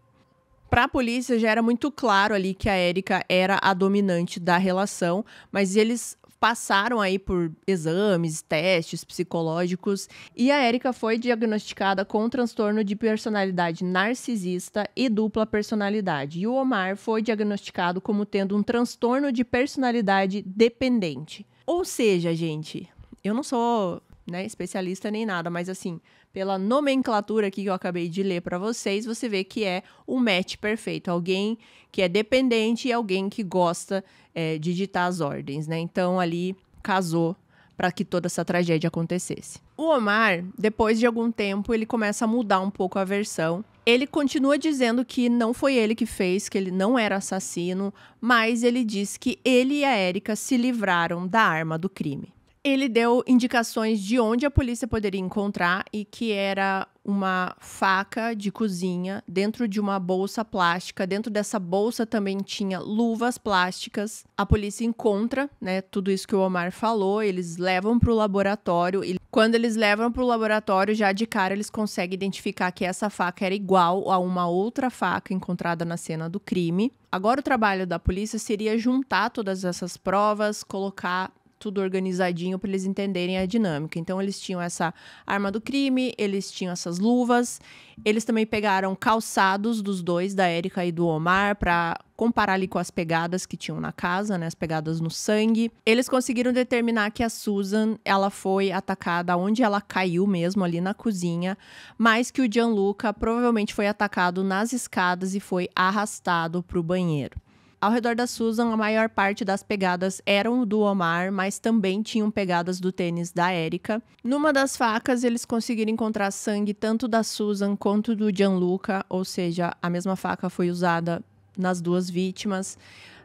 Para a polícia já era muito claro ali que a Érica era a dominante da relação, mas eles passaram aí por exames, testes psicológicos e a Érica foi diagnosticada com transtorno de personalidade narcisista e dupla personalidade. E o Omar foi diagnosticado como tendo um transtorno de personalidade dependente. Ou seja, gente, eu não sou né, especialista nem nada, mas assim, pela nomenclatura aqui que eu acabei de ler para vocês, você vê que é um match perfeito, alguém que é dependente e alguém que gosta é, de ditar as ordens, né? Então ali casou para que toda essa tragédia acontecesse. O Omar, depois de algum tempo, ele começa a mudar um pouco a versão. Ele continua dizendo que não foi ele que fez, que ele não era assassino, mas ele diz que ele e a Erika se livraram da arma do crime ele deu indicações de onde a polícia poderia encontrar e que era uma faca de cozinha dentro de uma bolsa plástica. Dentro dessa bolsa também tinha luvas plásticas. A polícia encontra, né, tudo isso que o Omar falou, eles levam para o laboratório e quando eles levam para o laboratório, já de cara eles conseguem identificar que essa faca era igual a uma outra faca encontrada na cena do crime. Agora o trabalho da polícia seria juntar todas essas provas, colocar tudo organizadinho para eles entenderem a dinâmica. Então eles tinham essa arma do crime, eles tinham essas luvas, eles também pegaram calçados dos dois, da Érica e do Omar, para comparar ali com as pegadas que tinham na casa, né, as pegadas no sangue. Eles conseguiram determinar que a Susan, ela foi atacada onde ela caiu mesmo ali na cozinha, mas que o Gianluca provavelmente foi atacado nas escadas e foi arrastado para o banheiro. Ao redor da Susan, a maior parte das pegadas eram do Omar, mas também tinham pegadas do tênis da Erika. Numa das facas, eles conseguiram encontrar sangue tanto da Susan quanto do Gianluca, ou seja, a mesma faca foi usada nas duas vítimas.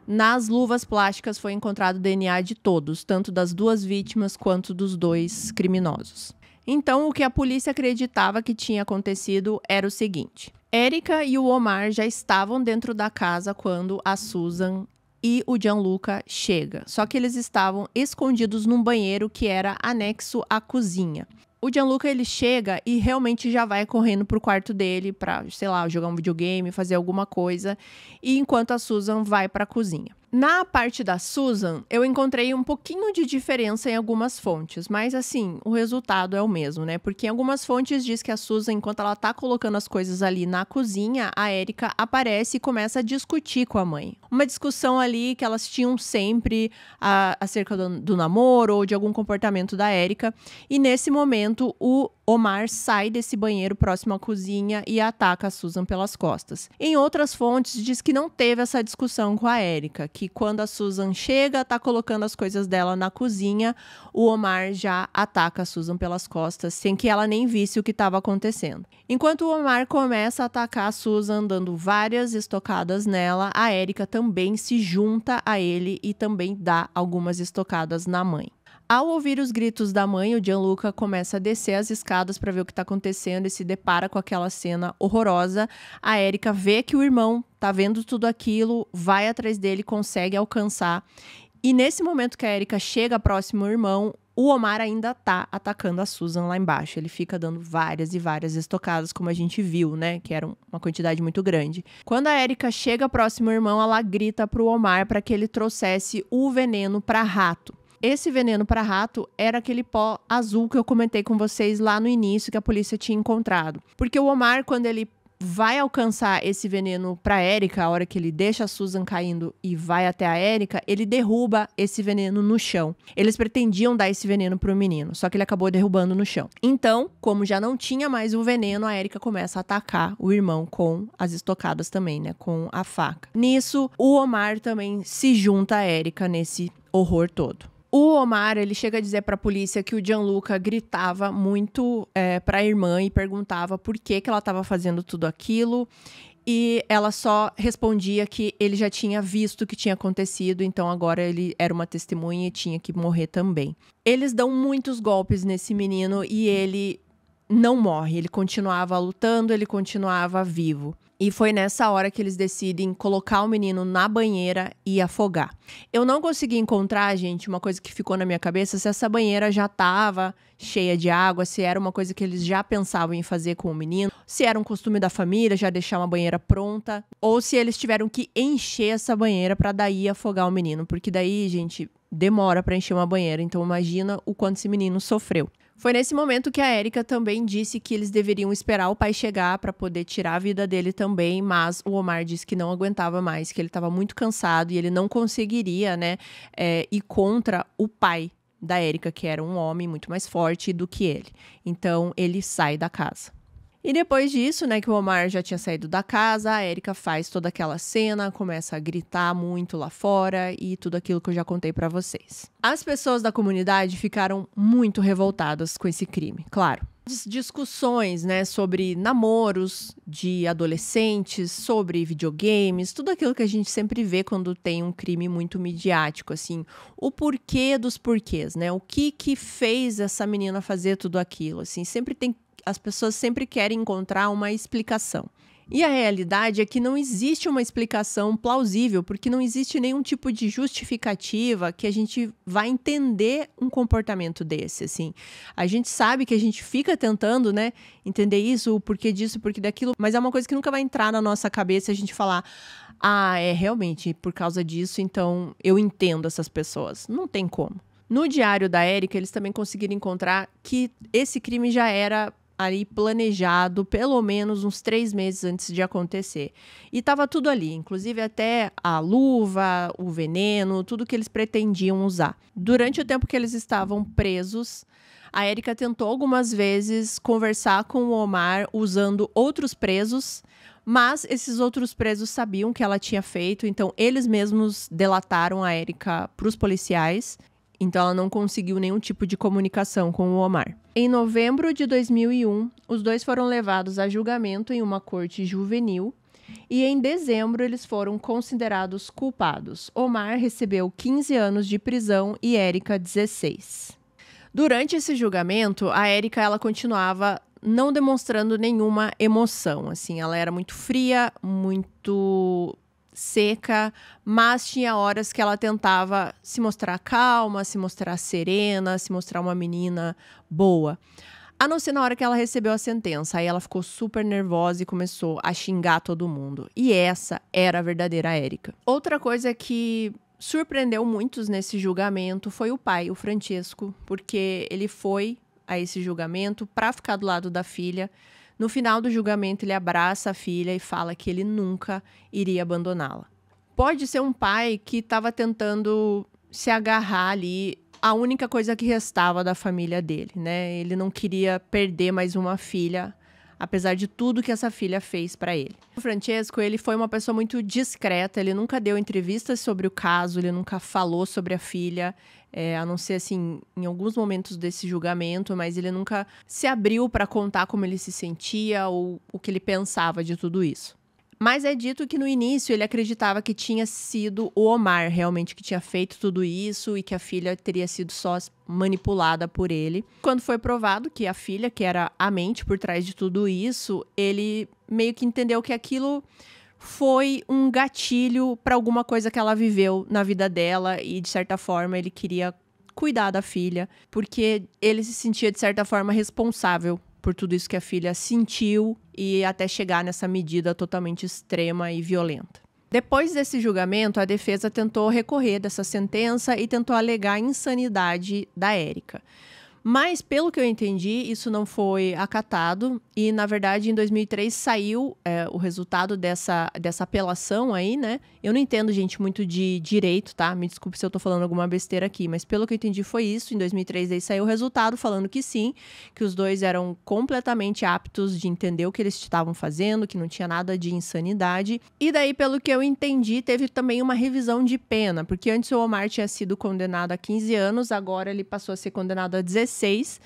Nas luvas plásticas foi encontrado DNA de todos, tanto das duas vítimas quanto dos dois criminosos. Então, o que a polícia acreditava que tinha acontecido era o seguinte: Érica e o Omar já estavam dentro da casa quando a Susan e o Gianluca chega. Só que eles estavam escondidos num banheiro que era anexo à cozinha. O Gianluca ele chega e realmente já vai correndo pro quarto dele para, sei lá, jogar um videogame, fazer alguma coisa, e enquanto a Susan vai para a cozinha. Na parte da Susan, eu encontrei um pouquinho de diferença em algumas fontes, mas assim, o resultado é o mesmo, né? Porque em algumas fontes diz que a Susan, enquanto ela tá colocando as coisas ali na cozinha, a Erika aparece e começa a discutir com a mãe. Uma discussão ali que elas tinham sempre a, acerca do, do namoro ou de algum comportamento da Erika. E nesse momento, o Omar sai desse banheiro próximo à cozinha e ataca a Susan pelas costas. Em outras fontes, diz que não teve essa discussão com a Erika, que que quando a Susan chega, tá colocando as coisas dela na cozinha, o Omar já ataca a Susan pelas costas, sem que ela nem visse o que estava acontecendo. Enquanto o Omar começa a atacar a Susan, dando várias estocadas nela, a Erika também se junta a ele e também dá algumas estocadas na mãe. Ao ouvir os gritos da mãe, o Gianluca começa a descer as escadas para ver o que está acontecendo e se depara com aquela cena horrorosa. A Erika vê que o irmão tá vendo tudo aquilo, vai atrás dele, consegue alcançar. E nesse momento que a Erika chega próximo ao irmão, o Omar ainda tá atacando a Susan lá embaixo. Ele fica dando várias e várias estocadas, como a gente viu, né? Que era uma quantidade muito grande. Quando a Erika chega próximo ao irmão, ela grita pro Omar para que ele trouxesse o veneno para rato. Esse veneno para rato era aquele pó azul que eu comentei com vocês lá no início que a polícia tinha encontrado. Porque o Omar, quando ele vai alcançar esse veneno para Érica, a hora que ele deixa a Susan caindo e vai até a Érica, ele derruba esse veneno no chão. Eles pretendiam dar esse veneno para o menino, só que ele acabou derrubando no chão. Então, como já não tinha mais o veneno, a Érica começa a atacar o irmão com as estocadas também, né, com a faca. Nisso, o Omar também se junta a Érica nesse horror todo. O Omar, ele chega a dizer para a polícia que o Gianluca gritava muito é, para a irmã e perguntava por que, que ela estava fazendo tudo aquilo. E ela só respondia que ele já tinha visto o que tinha acontecido, então agora ele era uma testemunha e tinha que morrer também. Eles dão muitos golpes nesse menino e ele não morre, ele continuava lutando, ele continuava vivo. E foi nessa hora que eles decidem colocar o menino na banheira e afogar. Eu não consegui encontrar, gente, uma coisa que ficou na minha cabeça, se essa banheira já estava cheia de água, se era uma coisa que eles já pensavam em fazer com o menino, se era um costume da família já deixar uma banheira pronta, ou se eles tiveram que encher essa banheira para daí afogar o menino, porque daí, gente, demora para encher uma banheira, então imagina o quanto esse menino sofreu. Foi nesse momento que a Érica também disse que eles deveriam esperar o pai chegar para poder tirar a vida dele também, mas o Omar disse que não aguentava mais, que ele estava muito cansado e ele não conseguiria, né, é, ir contra o pai da Érica, que era um homem muito mais forte do que ele. Então ele sai da casa. E depois disso, né, que o Omar já tinha saído da casa, a Erika faz toda aquela cena, começa a gritar muito lá fora e tudo aquilo que eu já contei para vocês. As pessoas da comunidade ficaram muito revoltadas com esse crime, claro. Discussões, né, sobre namoros de adolescentes, sobre videogames, tudo aquilo que a gente sempre vê quando tem um crime muito midiático, assim, o porquê dos porquês, né? O que que fez essa menina fazer tudo aquilo, assim, sempre tem as pessoas sempre querem encontrar uma explicação. E a realidade é que não existe uma explicação plausível, porque não existe nenhum tipo de justificativa que a gente vai entender um comportamento desse, assim. A gente sabe que a gente fica tentando, né, entender isso, o porquê disso, o porquê daquilo, mas é uma coisa que nunca vai entrar na nossa cabeça a gente falar: "Ah, é realmente por causa disso, então eu entendo essas pessoas". Não tem como. No diário da Érica, eles também conseguiram encontrar que esse crime já era ali planejado pelo menos uns três meses antes de acontecer. E estava tudo ali, inclusive até a luva, o veneno, tudo que eles pretendiam usar. Durante o tempo que eles estavam presos, a Erika tentou algumas vezes conversar com o Omar usando outros presos, mas esses outros presos sabiam que ela tinha feito, então eles mesmos delataram a Erika para os policiais. Então ela não conseguiu nenhum tipo de comunicação com o Omar. Em novembro de 2001, os dois foram levados a julgamento em uma corte juvenil e em dezembro eles foram considerados culpados. Omar recebeu 15 anos de prisão e Érica 16. Durante esse julgamento, a Érica ela continuava não demonstrando nenhuma emoção, assim, ela era muito fria, muito seca, mas tinha horas que ela tentava se mostrar calma, se mostrar serena, se mostrar uma menina boa. A não ser na hora que ela recebeu a sentença. Aí ela ficou super nervosa e começou a xingar todo mundo. E essa era a verdadeira Érica. Outra coisa que surpreendeu muitos nesse julgamento foi o pai, o Francesco, porque ele foi a esse julgamento para ficar do lado da filha no final do julgamento, ele abraça a filha e fala que ele nunca iria abandoná-la. Pode ser um pai que estava tentando se agarrar ali a única coisa que restava da família dele, né? Ele não queria perder mais uma filha, apesar de tudo que essa filha fez para ele. O Francesco, ele foi uma pessoa muito discreta, ele nunca deu entrevistas sobre o caso, ele nunca falou sobre a filha, é, a não ser assim, em alguns momentos desse julgamento, mas ele nunca se abriu para contar como ele se sentia ou o que ele pensava de tudo isso. Mas é dito que no início ele acreditava que tinha sido o Omar realmente que tinha feito tudo isso e que a filha teria sido só manipulada por ele. Quando foi provado que a filha, que era a mente por trás de tudo isso, ele meio que entendeu que aquilo foi um gatilho para alguma coisa que ela viveu na vida dela e de certa forma ele queria cuidar da filha, porque ele se sentia de certa forma responsável por tudo isso que a filha sentiu e até chegar nessa medida totalmente extrema e violenta. Depois desse julgamento, a defesa tentou recorrer dessa sentença e tentou alegar a insanidade da Érica. Mas, pelo que eu entendi, isso não foi acatado. E, na verdade, em 2003 saiu é, o resultado dessa, dessa apelação aí, né? Eu não entendo, gente, muito de direito, tá? Me desculpe se eu tô falando alguma besteira aqui, mas pelo que eu entendi foi isso. Em 2003 daí saiu o resultado falando que sim, que os dois eram completamente aptos de entender o que eles estavam fazendo, que não tinha nada de insanidade. E daí, pelo que eu entendi, teve também uma revisão de pena, porque antes o Omar tinha sido condenado a 15 anos, agora ele passou a ser condenado a 16 16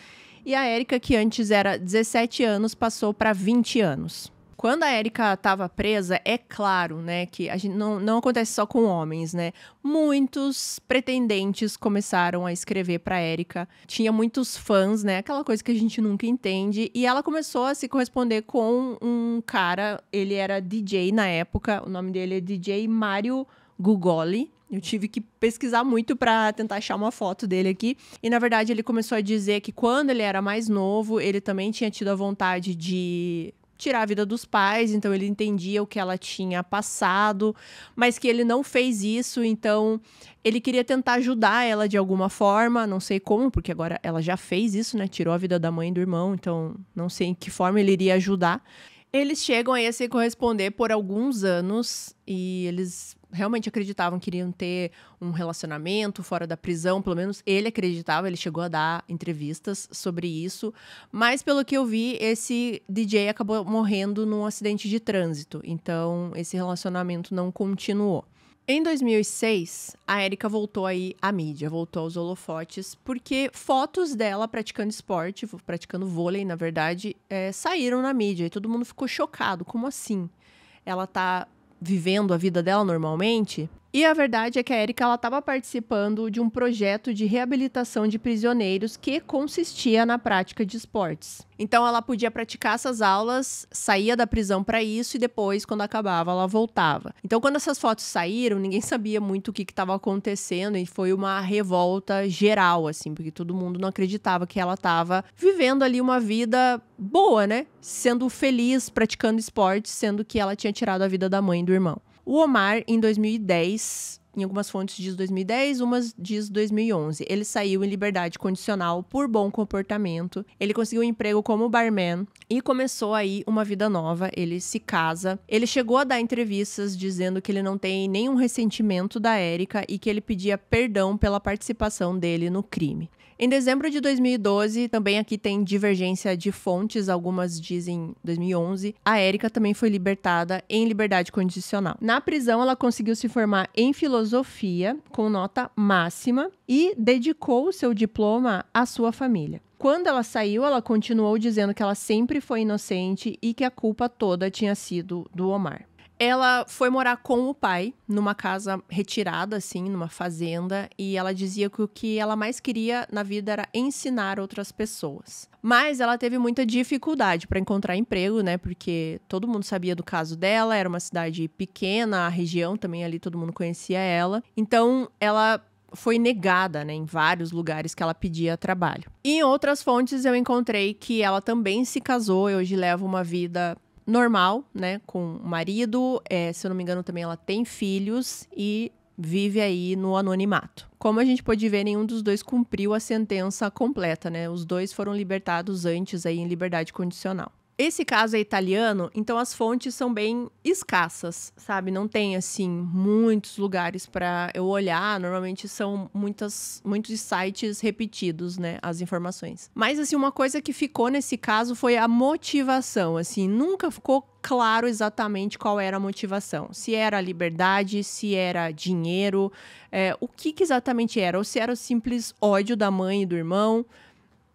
e a Érica, que antes era 17 anos, passou para 20 anos. Quando a Érica estava presa, é claro, né, que a gente não, não acontece só com homens, né? Muitos pretendentes começaram a escrever para Érica. Tinha muitos fãs, né? Aquela coisa que a gente nunca entende. E ela começou a se corresponder com um cara, ele era DJ na época, o nome dele é DJ Mário Gugoli. Eu tive que pesquisar muito para tentar achar uma foto dele aqui. E na verdade ele começou a dizer que quando ele era mais novo, ele também tinha tido a vontade de tirar a vida dos pais, então ele entendia o que ela tinha passado, mas que ele não fez isso, então ele queria tentar ajudar ela de alguma forma, não sei como, porque agora ela já fez isso, né? Tirou a vida da mãe e do irmão, então não sei em que forma ele iria ajudar. Eles chegam aí a se corresponder por alguns anos e eles realmente acreditavam que iriam ter um relacionamento fora da prisão, pelo menos ele acreditava, ele chegou a dar entrevistas sobre isso, mas pelo que eu vi, esse DJ acabou morrendo num acidente de trânsito, então esse relacionamento não continuou. Em 2006, a Erika voltou aí à mídia, voltou aos holofotes, porque fotos dela praticando esporte, praticando vôlei, na verdade, é, saíram na mídia e todo mundo ficou chocado. Como assim? Ela tá vivendo a vida dela normalmente, e a verdade é que a Erika ela estava participando de um projeto de reabilitação de prisioneiros que consistia na prática de esportes. Então ela podia praticar essas aulas, saía da prisão para isso e depois, quando acabava, ela voltava. Então quando essas fotos saíram, ninguém sabia muito o que estava acontecendo e foi uma revolta geral, assim, porque todo mundo não acreditava que ela estava vivendo ali uma vida boa, né? Sendo feliz, praticando esportes, sendo que ela tinha tirado a vida da mãe e do irmão. O Omar, em 2010, em algumas fontes diz 2010, umas diz 2011. Ele saiu em liberdade condicional por bom comportamento. Ele conseguiu um emprego como barman e começou aí uma vida nova. Ele se casa. Ele chegou a dar entrevistas dizendo que ele não tem nenhum ressentimento da Érica e que ele pedia perdão pela participação dele no crime. Em dezembro de 2012, também aqui tem divergência de fontes, algumas dizem 2011, a Érica também foi libertada em liberdade condicional. Na prisão, ela conseguiu se formar em filosofia com nota máxima e dedicou seu diploma à sua família. Quando ela saiu, ela continuou dizendo que ela sempre foi inocente e que a culpa toda tinha sido do Omar. Ela foi morar com o pai numa casa retirada, assim, numa fazenda, e ela dizia que o que ela mais queria na vida era ensinar outras pessoas. Mas ela teve muita dificuldade para encontrar emprego, né? Porque todo mundo sabia do caso dela, era uma cidade pequena, a região também ali todo mundo conhecia ela. Então ela foi negada né, em vários lugares que ela pedia trabalho. E em outras fontes eu encontrei que ela também se casou e hoje leva uma vida normal, né, com o marido. É, se eu não me engano, também ela tem filhos e vive aí no anonimato. Como a gente pode ver, nenhum dos dois cumpriu a sentença completa, né? Os dois foram libertados antes aí em liberdade condicional. Esse caso é italiano, então as fontes são bem escassas, sabe? Não tem assim muitos lugares para eu olhar. Normalmente são muitas, muitos sites repetidos, né? As informações. Mas assim, uma coisa que ficou nesse caso foi a motivação. Assim, nunca ficou claro exatamente qual era a motivação. Se era liberdade, se era dinheiro, é, o que, que exatamente era. Ou se era o simples ódio da mãe e do irmão.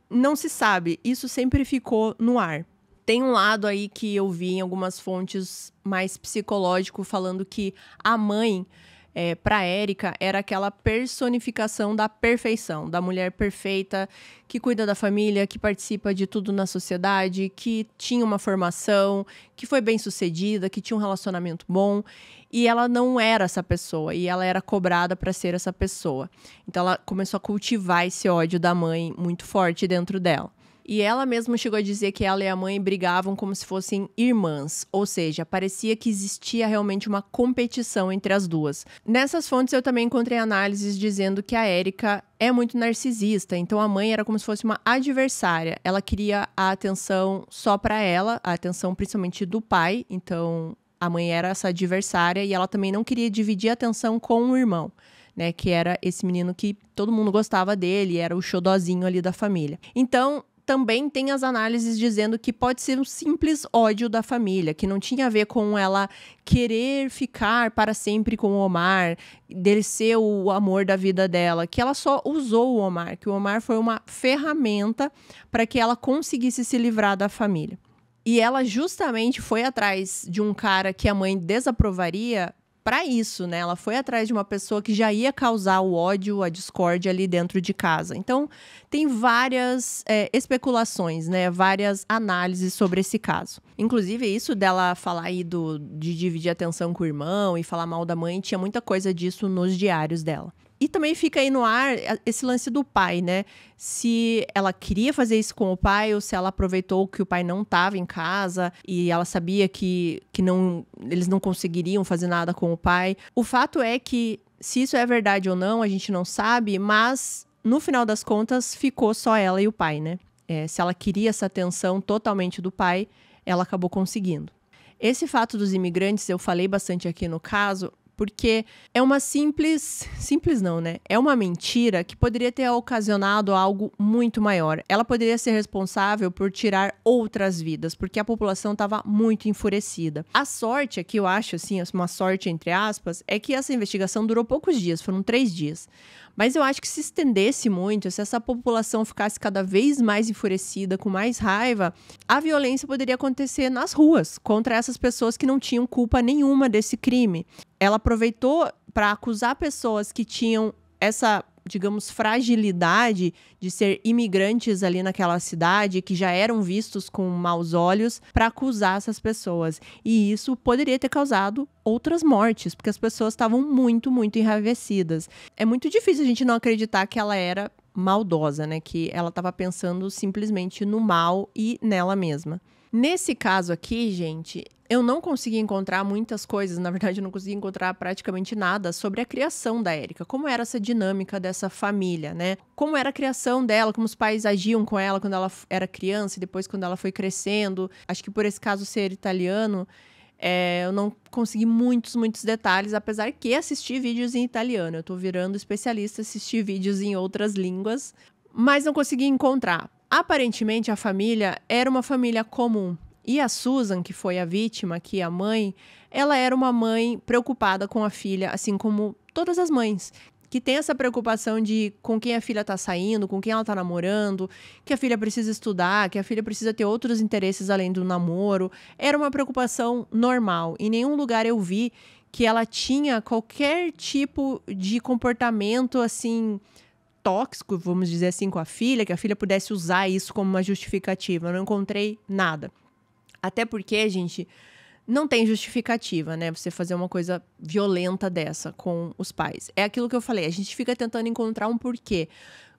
Não se sabe. Isso sempre ficou no ar. Tem um lado aí que eu vi em algumas fontes mais psicológico falando que a mãe é, para Érica era aquela personificação da perfeição, da mulher perfeita que cuida da família, que participa de tudo na sociedade, que tinha uma formação, que foi bem sucedida, que tinha um relacionamento bom. E ela não era essa pessoa, e ela era cobrada para ser essa pessoa. Então ela começou a cultivar esse ódio da mãe muito forte dentro dela. E ela mesma chegou a dizer que ela e a mãe brigavam como se fossem irmãs, ou seja, parecia que existia realmente uma competição entre as duas. Nessas fontes eu também encontrei análises dizendo que a Érica é muito narcisista, então a mãe era como se fosse uma adversária. Ela queria a atenção só para ela, a atenção principalmente do pai, então a mãe era essa adversária e ela também não queria dividir a atenção com o irmão. Né, que era esse menino que todo mundo gostava dele, era o xodozinho ali da família. Então, também tem as análises dizendo que pode ser um simples ódio da família, que não tinha a ver com ela querer ficar para sempre com o Omar, dele ser o amor da vida dela, que ela só usou o Omar, que o Omar foi uma ferramenta para que ela conseguisse se livrar da família. E ela justamente foi atrás de um cara que a mãe desaprovaria para isso, né? Ela foi atrás de uma pessoa que já ia causar o ódio, a discórdia ali dentro de casa. Então, tem várias é, especulações, né? Várias análises sobre esse caso. Inclusive, isso dela falar aí do, de dividir atenção com o irmão e falar mal da mãe, tinha muita coisa disso nos diários dela. E também fica aí no ar eh, esse lance do pai, né? Se ela queria fazer isso com o pai ou se ela aproveitou que o pai não estava em casa e ela sabia que, que não, eles não conseguiriam fazer nada com o pai. O fato é que se isso é verdade ou não, a gente não sabe, mas no final das contas ficou só ela e o pai, né? É, se ela queria essa atenção totalmente do pai, ela acabou conseguindo. Esse fato dos imigrantes, eu falei bastante aqui no caso, porque é uma simples, simples não, né? É uma mentira que poderia ter ocasionado algo muito maior. Ela poderia ser responsável por tirar outras vidas, porque a população estava muito enfurecida. A sorte aqui, é eu acho assim, uma sorte entre aspas, é que essa investigação durou poucos dias, foram três dias. Mas eu acho que se estendesse muito, se essa população ficasse cada vez mais enfurecida, com mais raiva, a violência poderia acontecer nas ruas contra essas pessoas que não tinham culpa nenhuma desse crime. Ela aproveitou para acusar pessoas que tinham essa digamos, fragilidade de ser imigrantes ali naquela cidade, que já eram vistos com maus olhos, para acusar essas pessoas. E isso poderia ter causado outras mortes, porque as pessoas estavam muito, muito enraivecidas. É muito difícil a gente não acreditar que ela era maldosa, né? Que ela estava pensando simplesmente no mal e nela mesma. Nesse caso aqui, gente, eu não consegui encontrar muitas coisas, na verdade, eu não consegui encontrar praticamente nada sobre a criação da Érica, como era essa dinâmica dessa família, né? Como era a criação dela, como os pais agiam com ela quando ela era criança e depois quando ela foi crescendo. Acho que por esse caso ser italiano, é, eu não consegui muitos, muitos detalhes, apesar que assisti vídeos em italiano. Eu tô virando especialista, assisti vídeos em outras línguas, mas não consegui encontrar. Aparentemente, a família era uma família comum. E a Susan, que foi a vítima, que é a mãe, ela era uma mãe preocupada com a filha, assim como todas as mães, que tem essa preocupação de com quem a filha está saindo, com quem ela está namorando, que a filha precisa estudar, que a filha precisa ter outros interesses além do namoro. Era uma preocupação normal. Em nenhum lugar eu vi que ela tinha qualquer tipo de comportamento assim tóxico, vamos dizer assim, com a filha, que a filha pudesse usar isso como uma justificativa. Eu não encontrei nada. Até porque, gente, não tem justificativa, né? Você fazer uma coisa violenta dessa com os pais. É aquilo que eu falei, a gente fica tentando encontrar um porquê.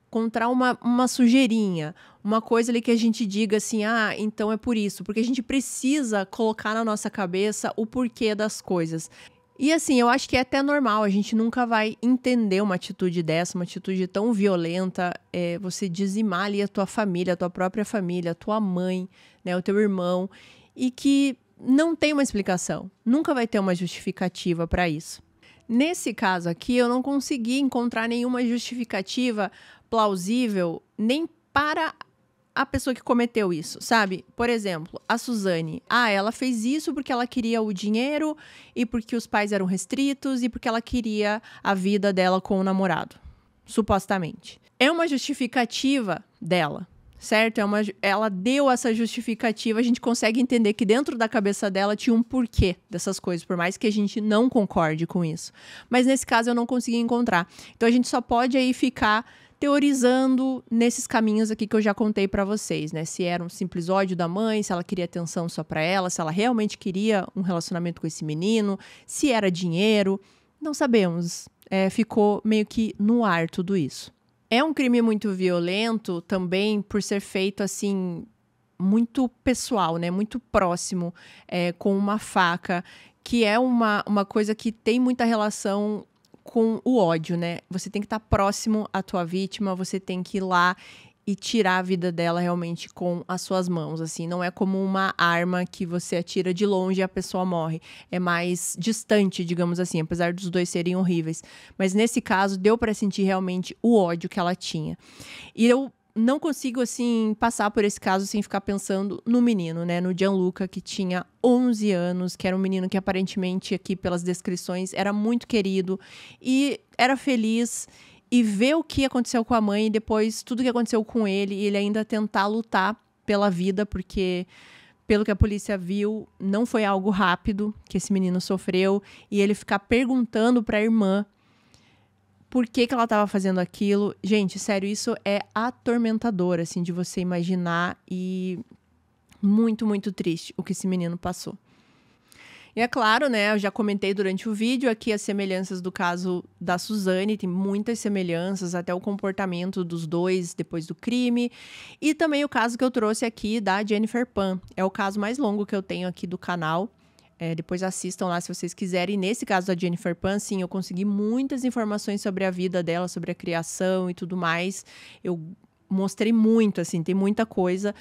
Encontrar uma, uma sujeirinha, uma coisa ali que a gente diga assim, ah, então é por isso. Porque a gente precisa colocar na nossa cabeça o porquê das coisas. E assim, eu acho que é até normal, a gente nunca vai entender uma atitude dessa, uma atitude tão violenta, é, você dizimar ali a tua família, a tua própria família, a tua mãe, né, o teu irmão, e que não tem uma explicação, nunca vai ter uma justificativa para isso. Nesse caso aqui, eu não consegui encontrar nenhuma justificativa plausível nem para a pessoa que cometeu isso, sabe? Por exemplo, a Suzane. Ah, ela fez isso porque ela queria o dinheiro e porque os pais eram restritos e porque ela queria a vida dela com o namorado, supostamente. É uma justificativa dela, certo? É uma, ela deu essa justificativa, a gente consegue entender que dentro da cabeça dela tinha um porquê dessas coisas, por mais que a gente não concorde com isso. Mas nesse caso eu não consegui encontrar. Então a gente só pode aí ficar teorizando nesses caminhos aqui que eu já contei para vocês, né? Se era um simples ódio da mãe, se ela queria atenção só para ela, se ela realmente queria um relacionamento com esse menino, se era dinheiro, não sabemos. É, ficou meio que no ar tudo isso. É um crime muito violento também por ser feito assim muito pessoal, né? Muito próximo, é, com uma faca, que é uma, uma coisa que tem muita relação com o ódio, né? Você tem que estar tá próximo à tua vítima, você tem que ir lá e tirar a vida dela realmente com as suas mãos, assim, não é como uma arma que você atira de longe e a pessoa morre, é mais distante, digamos assim, apesar dos dois serem horríveis, mas nesse caso deu para sentir realmente o ódio que ela tinha. E eu não consigo, assim, passar por esse caso sem ficar pensando no menino, né? No Gianluca, que tinha 11 anos, que era um menino que aparentemente, aqui pelas descrições, era muito querido e era feliz. E ver o que aconteceu com a mãe e depois tudo o que aconteceu com ele, e ele ainda tentar lutar pela vida, porque pelo que a polícia viu, não foi algo rápido que esse menino sofreu e ele ficar perguntando para a irmã por que, que ela estava fazendo aquilo. Gente, sério, isso é atormentador, assim, de você imaginar e muito, muito triste o que esse menino passou. E é claro, né, eu já comentei durante o vídeo aqui as semelhanças do caso da Suzane, tem muitas semelhanças, até o comportamento dos dois depois do crime. E também o caso que eu trouxe aqui da Jennifer Pan. É o caso mais longo que eu tenho aqui do canal. É, depois assistam lá se vocês quiserem. nesse caso da Jennifer Pan, sim, eu consegui muitas informações sobre a vida dela, sobre a criação e tudo mais. Eu mostrei muito, assim, tem muita coisa.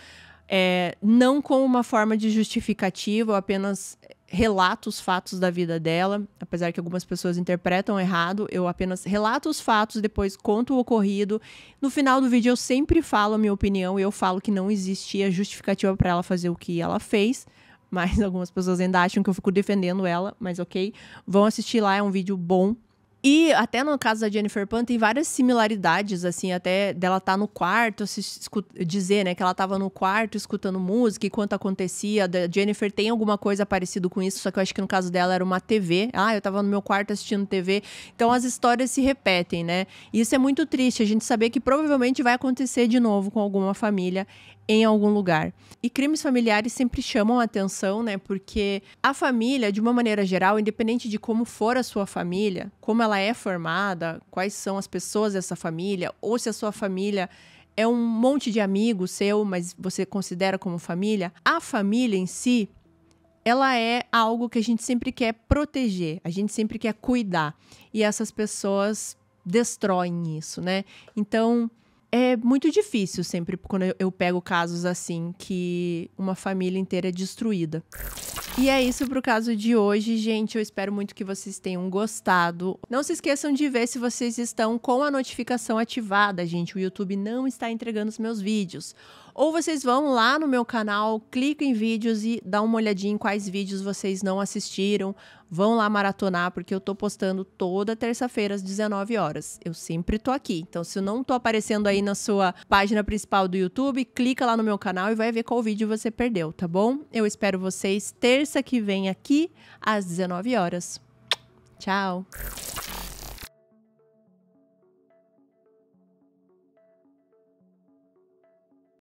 É, não com uma forma de justificativa, apenas relato os fatos da vida dela, apesar que algumas pessoas interpretam errado, eu apenas relato os fatos, depois conto o ocorrido. No final do vídeo eu sempre falo a minha opinião e eu falo que não existia justificativa para ela fazer o que ela fez, mas algumas pessoas ainda acham que eu fico defendendo ela, mas ok. Vão assistir lá, é um vídeo bom. E até no caso da Jennifer Pan tem várias similaridades, assim, até dela tá no quarto, se dizer, né, que ela tava no quarto escutando música enquanto acontecia. Da Jennifer tem alguma coisa parecida com isso, só que eu acho que no caso dela era uma TV. Ah, eu tava no meu quarto assistindo TV. Então as histórias se repetem, né? E isso é muito triste, a gente saber que provavelmente vai acontecer de novo com alguma família em algum lugar. E crimes familiares sempre chamam a atenção, né? Porque a família, de uma maneira geral, independente de como for a sua família, como ela é formada, quais são as pessoas dessa família, ou se a sua família é um monte de amigos seu, mas você considera como família, a família em si, ela é algo que a gente sempre quer proteger, a gente sempre quer cuidar. E essas pessoas destroem isso, né? Então, é muito difícil sempre quando eu pego casos assim, que uma família inteira é destruída. E é isso pro caso de hoje, gente. Eu espero muito que vocês tenham gostado. Não se esqueçam de ver se vocês estão com a notificação ativada, gente. O YouTube não está entregando os meus vídeos. Ou vocês vão lá no meu canal, clicam em vídeos e dá uma olhadinha em quais vídeos vocês não assistiram. Vão lá maratonar, porque eu tô postando toda terça-feira às 19 horas. Eu sempre tô aqui. Então, se eu não tô aparecendo aí na sua página principal do YouTube, clica lá no meu canal e vai ver qual vídeo você perdeu, tá bom? Eu espero vocês terça que vem aqui às 19 horas. Tchau!